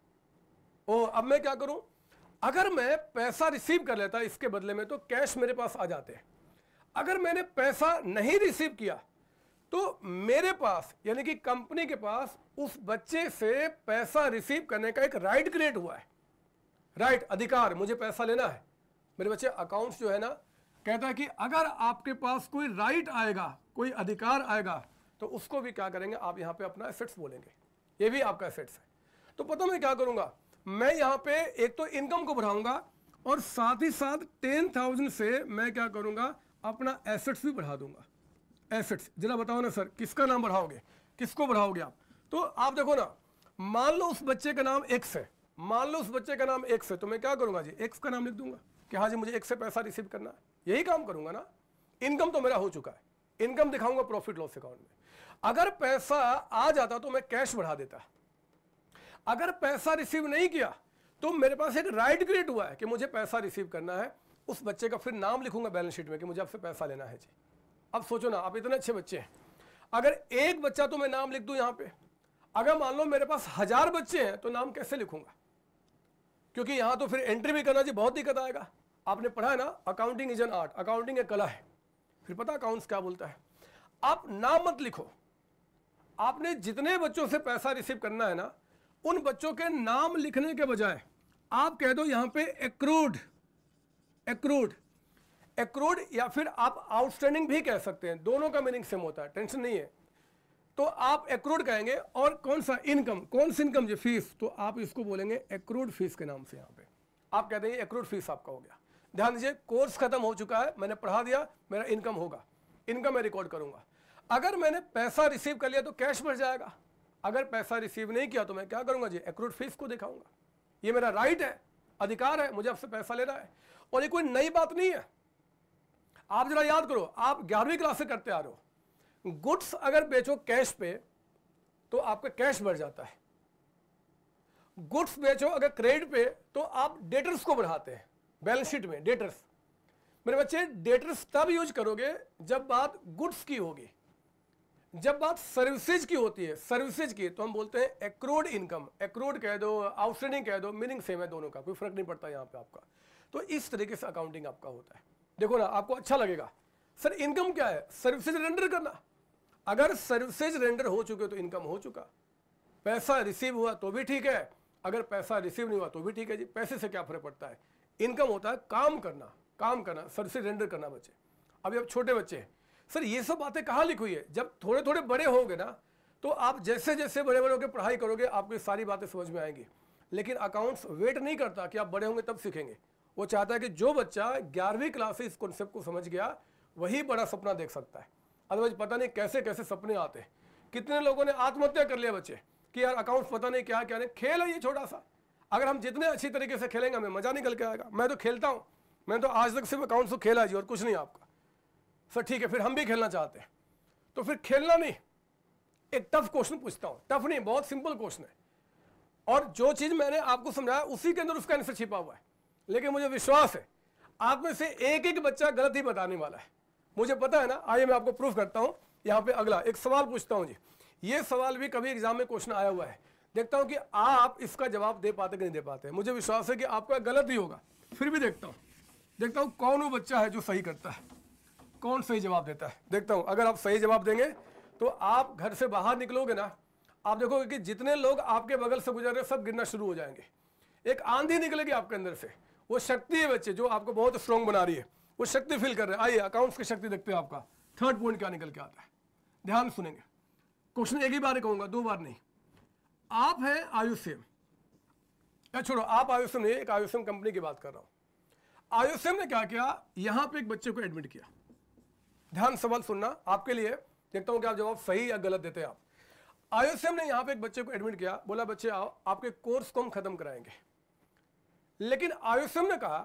A: ओ अब मैं क्या करूं अगर मैं पैसा रिसीव कर लेता इसके बदले में तो कैश मेरे पास आ जाते हैं अगर मैंने पैसा नहीं रिसीव किया तो मेरे पास यानी कि कंपनी के पास उस बच्चे से पैसा रिसीव करने का एक राइट क्रिएट हुआ है राइट अधिकार मुझे पैसा लेना है मेरे बच्चे अकाउंट्स जो है ना कहता है कि अगर आपके पास कोई राइट आएगा कोई अधिकार आएगा तो उसको भी क्या करेंगे आप यहां पे अपना एसेट्स बोलेंगे ये भी आपका एसेट्स है तो पता मैं क्या करूंगा मैं यहाँ पे एक तो इनकम को बढ़ाऊंगा और साथ ही साथ टेन थाउजेंड से मैं क्या करूंगा अपना एसेट्स भी बढ़ा दूंगा एसेट्स जरा बताओ ना सर किसका नाम बढ़ाओगे किसको बढ़ाओगे आप तो आप देखो ना मान लो उस बच्चे का नाम एक्स है मान लो उस बच्चे का नाम एक्स है तो मैं क्या करूंगा जी एक्स का नाम लिख दूंगा कि हाँ जी मुझे एक से पैसा रिसीव करना है यही काम करूंगा ना इनकम तो मेरा हो चुका है इनकम दिखाऊंगा प्रॉफिट लॉस अकाउंट में अगर पैसा आ जाता तो मैं कैश बढ़ा देता अगर पैसा रिसीव नहीं किया तो मेरे पास एक राइट क्रिएट हुआ है कि मुझे पैसा रिसीव करना है उस बच्चे का फिर नाम लिखूंगा बैलेंस शीट में कि मुझे आपसे पैसा लेना है जी अब सोचो ना आप इतने अच्छे बच्चे हैं अगर एक बच्चा तो मैं नाम लिख दू यहां पर अगर मान लो मेरे पास हजार बच्चे हैं तो नाम कैसे लिखूंगा क्योंकि यहां तो फिर एंट्री भी करना जी बहुत दिक्कत आएगा आपने पढ़ा है ना accounting is an art accounting एक कला है फिर पता अकाउंट्स क्या बोलता है आप नाम मत लिखो आपने जितने बच्चों से पैसा रिसीव करना है ना उन बच्चों के नाम लिखने के बजाय आप कह दो यहां पे एक्रूड एक्रूड एक्रूड या फिर आप आउटस्टैंडिंग भी कह सकते हैं दोनों का मीनिंग सेम होता है टेंशन नहीं है तो आप एक्रूड कहेंगे और कौन सा इनकम कौन सी इनकम जो फीस तो आप इसको बोलेंगे एक्रूड फीस के नाम से यहां पे आप कह देंगे एक्रूड फीस आपका हो गया ध्यान दीजिए कोर्स खत्म हो चुका है मैंने पढ़ा दिया मेरा इनकम होगा इनकम मैं रिकॉर्ड करूंगा अगर मैंने पैसा रिसीव कर लिया तो कैश बढ़ जाएगा अगर पैसा रिसीव नहीं किया तो मैं क्या करूंगा जी एक्रूड फीस को दिखाऊंगा ये मेरा राइट है अधिकार है मुझे आपसे पैसा लेना है और ये कोई नई बात नहीं है आप जरा याद करो आप ग्यारहवीं क्लास से करते आ रहे हो गुड्स अगर बेचो कैश पे तो आपका कैश बढ़ जाता है गुड्स बेचो अगर क्रेडिट पे तो आप डेटर्स को बढ़ाते हैं बैलेंस शीट में डेटर्स मेरे बच्चे डेटर्स तब यूज करोगे जब बात गुड्स की होगी जब बात सर्विसेज की होती है सर्विसेज की तो हम बोलते हैं एक्रोड इनकम एक्रोड कह दो आउटस्टैंडिंग कह दो मीनिंग सेम है दोनों का कोई फर्क नहीं पड़ता यहाँ पे आपका तो इस तरीके से अकाउंटिंग आपका होता है देखो ना आपको अच्छा लगेगा सर इनकम क्या है सर्विसेज रेंडर करना अगर सर्विसेज रेंडर हो चुके तो इनकम हो चुका पैसा रिसीव हुआ तो भी ठीक है अगर पैसा रिसीव नहीं हुआ तो भी ठीक है जी पैसे से क्या फर्क पड़ता है इनकम होता है काम करना काम करना सर्विस रेंडर करना बच्चे अभी अब छोटे बच्चे हैं सर ये सब बातें कहाँ लिखी हुई है जब थोड़े थोड़े बड़े होंगे ना तो आप जैसे जैसे बड़े बड़े होकर पढ़ाई करोगे आपको ये सारी बातें समझ में आएंगी लेकिन अकाउंट्स वेट नहीं करता कि आप बड़े होंगे तब सीखेंगे वो चाहता है कि जो बच्चा ग्यारहवीं क्लास से इस कॉन्सेप्ट को समझ गया वही बड़ा सपना देख सकता है अदरवाइज पता नहीं कैसे कैसे सपने आते हैं कितने लोगों ने आत्महत्या कर लिया बच्चे कि यार अकाउंट्स पता नहीं क्या क्या नहीं खेल है ये छोटा सा अगर हम जितने अच्छी तरीके से खेलेंगे हमें मज़ा निकल के आएगा मैं तो खेलता हूँ मैं तो आज तक सिर्फ अकाउंट्स को खेला जी और कुछ नहीं आपका सर ठीक है फिर हम भी खेलना चाहते हैं तो फिर खेलना नहीं एक टफ क्वेश्चन पूछता हूँ टफ नहीं बहुत सिंपल क्वेश्चन है और जो चीज़ मैंने आपको समझाया उसी के अंदर उसका आंसर छिपा हुआ है लेकिन मुझे विश्वास है आप में से एक एक बच्चा गलत ही बताने वाला है मुझे पता है ना आइए मैं आपको प्रूफ करता हूँ यहाँ पे अगला एक सवाल पूछता हूँ जी ये सवाल भी कभी एग्जाम में क्वेश्चन आया हुआ है देखता हूँ कि आप इसका जवाब दे पाते कि नहीं दे पाते मुझे विश्वास है कि आपका गलत ही होगा फिर भी देखता हूँ देखता हूँ कौन वो बच्चा है जो सही करता है कौन सही जवाब देता है देखता हूँ अगर आप सही जवाब देंगे तो आप घर से बाहर निकलोगे ना आप देखोगे कि जितने लोग आपके बगल से गुजर रहे सब गिरना शुरू हो जाएंगे एक आंधी निकलेगी आपके अंदर से वो शक्ति है बच्चे जो आपको बहुत स्ट्रॉन्ग बना रही है वो शक्ति फील कर रहे हैं आइए अकाउंट्स की शक्ति देखते हैं आपका थर्ड पॉइंट क्या निकल के आता है ध्यान सुनेंगे क्वेश्चन एक ही बार कहूंगा दो बार नहीं आप हैं आयुष्यम या छोड़ो आप आयुष्यम नहीं एक आयुष्यम कंपनी की बात कर रहा हूं आयुष्यम ने क्या किया यहाँ पे एक बच्चे को एडमिट किया ध्यान सवाल सुनना आपके लिए देखता हूँ कि आप जवाब सही या गलत देते हैं आप आईओसीएम ने यहाँ पे एक बच्चे को एडमिट किया बोला बच्चे आओ आपके कोर्स को हम खत्म कराएंगे लेकिन आयुष्यम ने कहा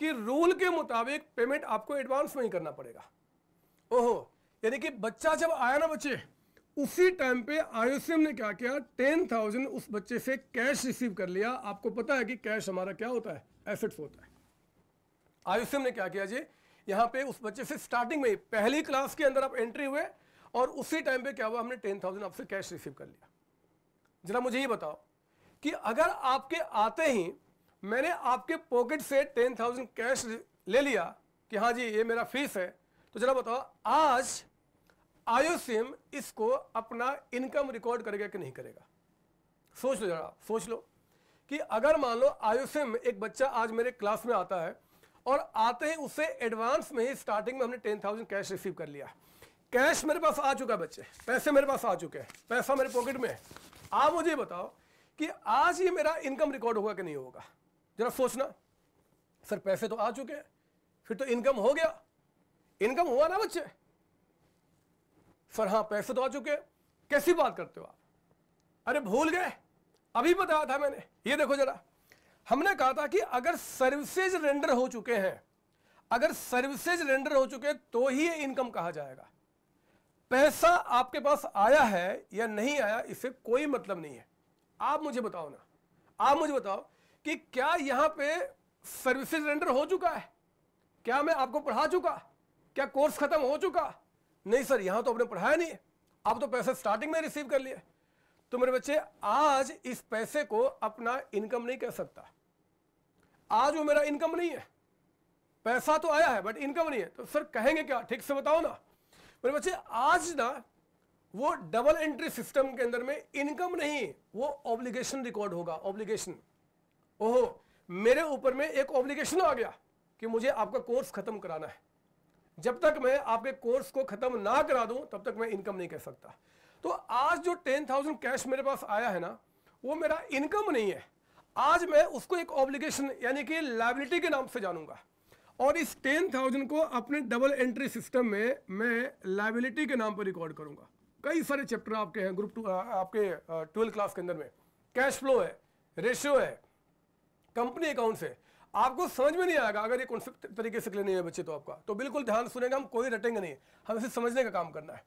A: कि रूल के मुताबिक पेमेंट आपको एडवांस में ही करना पड़ेगा ओहो यानी कि बच्चा जब आया ना बच्चे उसी टाइम पे आयुष्यम ने क्या किया टेन थाउजेंड उस बच्चे से कैश रिसीव कर लिया आपको पता है कि कैश हमारा क्या होता है एसेट्स होता है आयुष्यम ने क्या किया जी यहाँ पे उस बच्चे से स्टार्टिंग में पहली क्लास के अंदर आप एंट्री हुए और उसी टाइम पे क्या हुआ हमने टेन थाउजेंड आपसे कैश रिसीव कर लिया जरा मुझे ये बताओ कि अगर आपके आते ही मैंने आपके पॉकेट से टेन थाउजेंड कैश ले लिया कि हाँ जी ये मेरा फीस है तो जरा बताओ आज आयोसिम इसको अपना इनकम रिकॉर्ड करेगा कि नहीं करेगा सोच लो जरा सोच लो कि अगर मान लो आयोसिम एक बच्चा आज मेरे क्लास में आता है और आते हैं उससे एडवांस में स्टार्टिंग में हमने टेन थाउजेंड कैश रिसीव कर लिया कैश मेरे पास आ चुका बच्चे पैसे मेरे पास आ चुके हैं पैसा मेरे पॉकेट में है आप मुझे बताओ कि आज ये मेरा इनकम रिकॉर्ड होगा कि नहीं होगा जरा सोचना सर पैसे तो आ चुके हैं फिर तो इनकम हो गया इनकम हुआ ना बच्चे सर हाँ पैसे तो आ चुके हैं कैसी बात करते हो आप अरे भूल गए अभी बताया था मैंने ये देखो जरा हमने कहा था कि अगर सर्विसेज रेंडर हो चुके हैं अगर सर्विसेज रेंडर हो चुके तो ही ये इनकम कहा जाएगा पैसा आपके पास आया है या नहीं आया इससे कोई मतलब नहीं है आप मुझे बताओ ना आप मुझे बताओ कि क्या यहाँ पे सर्विसेज रेंडर हो चुका है क्या मैं आपको पढ़ा चुका क्या कोर्स खत्म हो चुका नहीं सर यहां तो आपने पढ़ाया नहीं है आप तो पैसे स्टार्टिंग में रिसीव कर लिए तो मेरे बच्चे आज इस पैसे को अपना इनकम नहीं कह सकता आज वो मेरा इनकम नहीं है पैसा तो आया है बट इनकम नहीं है तो सर कहेंगे क्या ठीक से बताओ ना मेरे बच्चे आज ना वो डबल एंट्री सिस्टम के अंदर में इनकम नहीं वो ऑब्लिगेशन रिकॉर्ड होगा ऑब्लिगेशन ओहो मेरे ऊपर में एक ऑब्लिगेशन आ गया कि मुझे आपका कोर्स खत्म कराना है जब तक मैं आपके कोर्स को खत्म ना करा दूं तब तक मैं इनकम नहीं कह सकता तो आज जो टेन थाउजेंड कैश मेरे पास आया है ना वो मेरा इनकम नहीं है आज मैं उसको एक ऑब्लिगेशन यानी कि लाइबिलिटी के नाम से जानूंगा और इस टेन थाउजेंड को अपने डबल एंट्री सिस्टम में मैं लाइबिलिटी के नाम पर रिकॉर्ड करूंगा कई सारे चैप्टर आपके हैं ग्रुप टू आपके ट्वेल्थ क्लास के अंदर में कैश फ्लो है रेशियो है कंपनी अकाउंट्स है आपको समझ में नहीं आएगा अगर ये कॉन्सेप्ट तरीके से लेने बच्चे तो आपका तो बिल्कुल ध्यान सुनेंगे हम कोई रटेंगे नहीं हम इसे समझने का काम करना है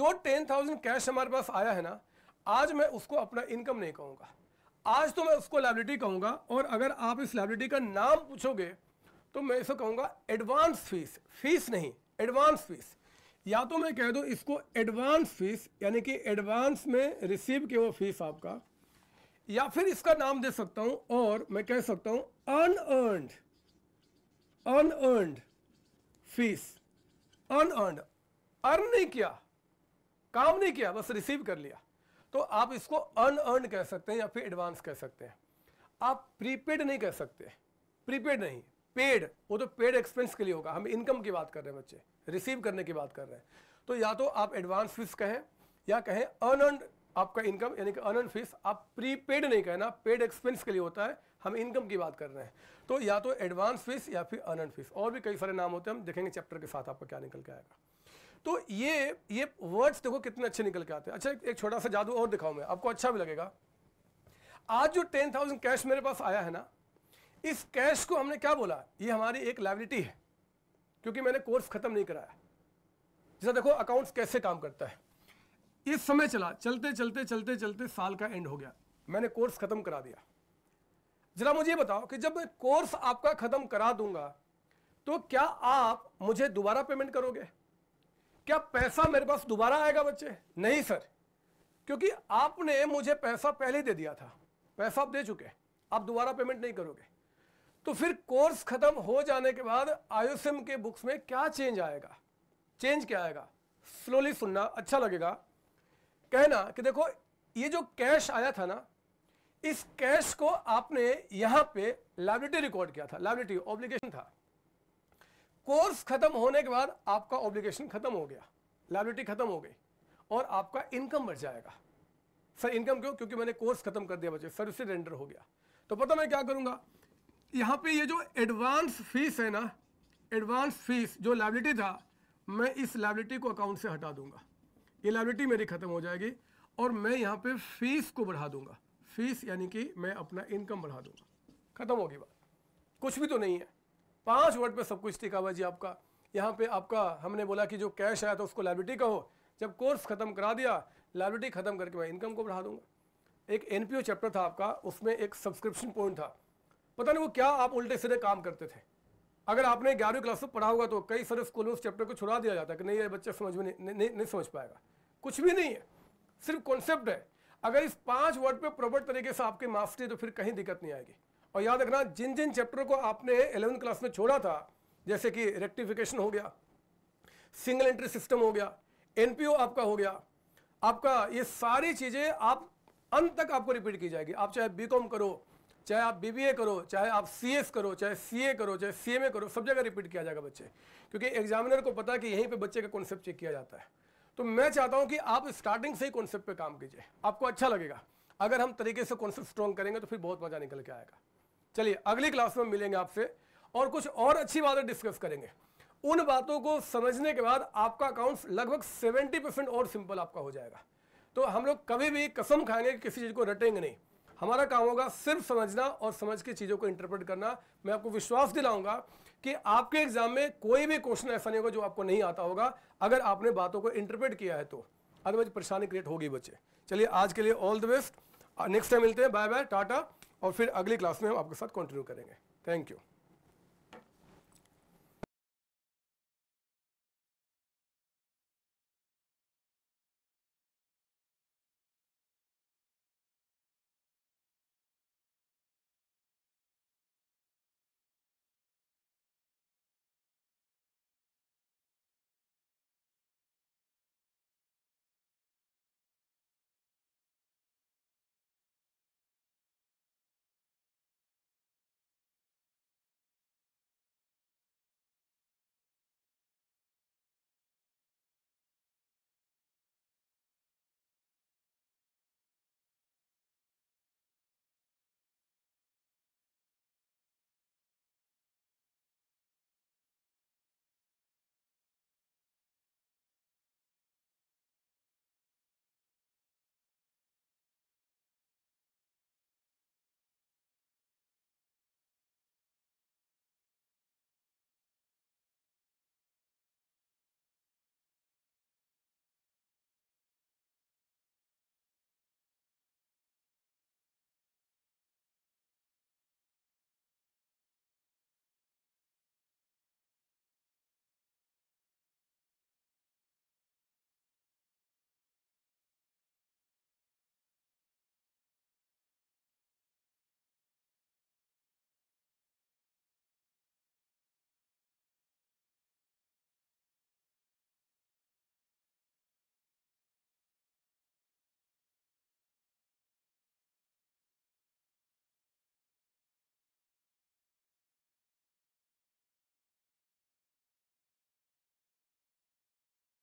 A: जो टेन थाउजेंड कैश हमारे पास आया है ना आज मैं उसको अपना इनकम नहीं कहूँगा आज तो मैं उसको लाइबिलिटी कहूंगा और अगर आप इस लाइबिलिटी का नाम पूछोगे तो मैं इसे कहूंगा एडवांस फीस फीस नहीं एडवांस फीस या तो मैं कह दू इसको एडवांस फीस यानी कि एडवांस में रिसीव के वो फीस आपका या फिर इसका नाम दे सकता हूं और मैं कह सकता हूं unearned unearned fees unearned earn नहीं किया काम नहीं किया बस रिसीव कर लिया तो आप इसको अनअर्न कह सकते हैं या फिर एडवांस कह सकते हैं आप प्रीपेड नहीं कह सकते प्रीपेड नहीं पेड वो तो पेड एक्सपेंस के लिए होगा हम इनकम की बात कर रहे हैं बच्चे रिसीव करने की बात कर रहे हैं तो या तो आप एडवांस फीस कहें या कहें अनअर्न आपका इनकम यानी कि अनअर्न फीस आप प्रीपेड पेड नहीं कहना पेड एक्सपेंस के लिए होता है हम इनकम की बात कर रहे हैं तो या तो एडवांस फीस या फिर अनअर्न फीस और भी कई सारे नाम होते हैं हम देखेंगे चैप्टर के साथ आपका क्या निकल के आएगा तो ये ये वर्ड्स देखो कितने अच्छे निकल के आते हैं अच्छा एक छोटा सा जादू और दिखाऊं मैं आपको अच्छा भी लगेगा आज जो टेन थाउजेंड कैश मेरे पास आया है ना इस कैश को हमने क्या बोला ये हमारी एक लाइबिलिटी है क्योंकि मैंने कोर्स खत्म नहीं कराया जैसा देखो अकाउंट्स कैसे काम करता है इस समय चला चलते चलते चलते चलते साल का एंड हो गया मैंने कोर्स खत्म करा दिया जरा मुझे बताओ कि जब मैं कोर्स आपका खत्म करा दूंगा तो क्या आप मुझे दोबारा पेमेंट करोगे क्या पैसा मेरे पास दोबारा आएगा बच्चे नहीं सर क्योंकि आपने मुझे पैसा पहले दे दिया था पैसा आप दे चुके आप दोबारा पेमेंट नहीं करोगे तो फिर कोर्स खत्म हो जाने के बाद आयुषम के बुक्स में क्या चेंज आएगा चेंज क्या आएगा स्लोली सुनना अच्छा लगेगा कहना कि देखो ये जो कैश आया था ना इस कैश को आपने यहां पे लाइबिलिटी रिकॉर्ड किया था लाइबिलिटी ऑब्लिगेशन था कोर्स खत्म होने के बाद आपका ऑब्लिगेशन खत्म हो गया लाइबिलिटी खत्म हो गई और आपका इनकम बढ़ जाएगा सर इनकम क्यों क्योंकि मैंने कोर्स खत्म कर दिया बच्चे सर्विस रेंडर हो गया तो पता मैं क्या करूँगा यहाँ पे ये जो एडवांस फीस है ना एडवांस फीस जो लाइबिलिटी था मैं इस लाइबिलिटी को अकाउंट से हटा दूंगा ये लाइबिलिटी मेरी ख़त्म हो जाएगी और मैं यहाँ पे फीस को बढ़ा दूंगा फीस यानी कि मैं अपना इनकम बढ़ा दूंगा ख़त्म होगी बात कुछ भी तो नहीं है पाँच वर्ड पे सब कुछ टिका हुआ जी आपका यहाँ पे आपका हमने बोला कि जो कैश आया तो उसको का कहो जब कोर्स खत्म करा दिया लाइबिलिटी खत्म करके मैं इनकम को बढ़ा दूंगा एक एन चैप्टर था आपका उसमें एक सब्सक्रिप्शन पॉइंट था पता नहीं वो क्या आप उल्टे सीधे काम करते थे अगर आपने ग्यारहवीं क्लास में पढ़ा होगा तो कई सारे स्कूल में उस चैप्टर को छुड़ा दिया जाता है कि नहीं ये बच्चा समझ में नहीं, नहीं नहीं समझ पाएगा कुछ भी नहीं है सिर्फ कॉन्सेप्ट है अगर इस पांच वर्ड पे प्रॉपर तरीके से आपके मास्टरी तो फिर कहीं दिक्कत नहीं आएगी और याद रखना जिन जिन चैप्टर को आपने एलेवंथ क्लास में छोड़ा था जैसे कि रेक्टिफिकेशन हो गया सिंगल एंट्री सिस्टम हो गया एनपीओ आपका हो गया आपका ये सारी चीज़ें आप अंत तक आपको रिपीट की जाएगी आप चाहे बीकॉम करो चाहे आप बीबीए करो चाहे आप सीएस करो चाहे सीए करो चाहे सीएमए करो सब जगह रिपीट किया जाएगा बच्चे क्योंकि एग्जामिनर को पता है कि यहीं पे बच्चे का कॉन्सेप्ट चेक किया जाता है तो मैं चाहता हूं कि आप स्टार्टिंग से ही कॉन्सेप्ट पे काम कीजिए आपको अच्छा लगेगा अगर हम तरीके से कॉन्सेप्ट स्ट्रॉन्ग करेंगे तो फिर बहुत मज़ा निकल के आएगा चलिए अगली क्लास में मिलेंगे आपसे और कुछ और अच्छी बातें डिस्कस करेंगे उन बातों को समझने के बाद आपका अकाउंट लगभग सेवेंटी परसेंट और सिंपल आपका हो जाएगा तो हम लोग कभी भी कसम खाएंगे कि किसी चीज़ को रटेंगे नहीं हमारा काम होगा सिर्फ समझना और समझ के चीज़ों को इंटरप्रेट करना मैं आपको विश्वास दिलाऊंगा कि आपके एग्जाम में कोई भी क्वेश्चन ऐसा नहीं होगा जो आपको नहीं आता होगा अगर आपने बातों को इंटरप्रेट किया है तो अदरवाइज परेशानी क्रिएट होगी बच्चे चलिए आज के लिए all the best next time मिलते हैं बाय बाय टाटा और फिर अगली क्लास में हम आपके साथ कंटिन्यू करेंगे थैंक यू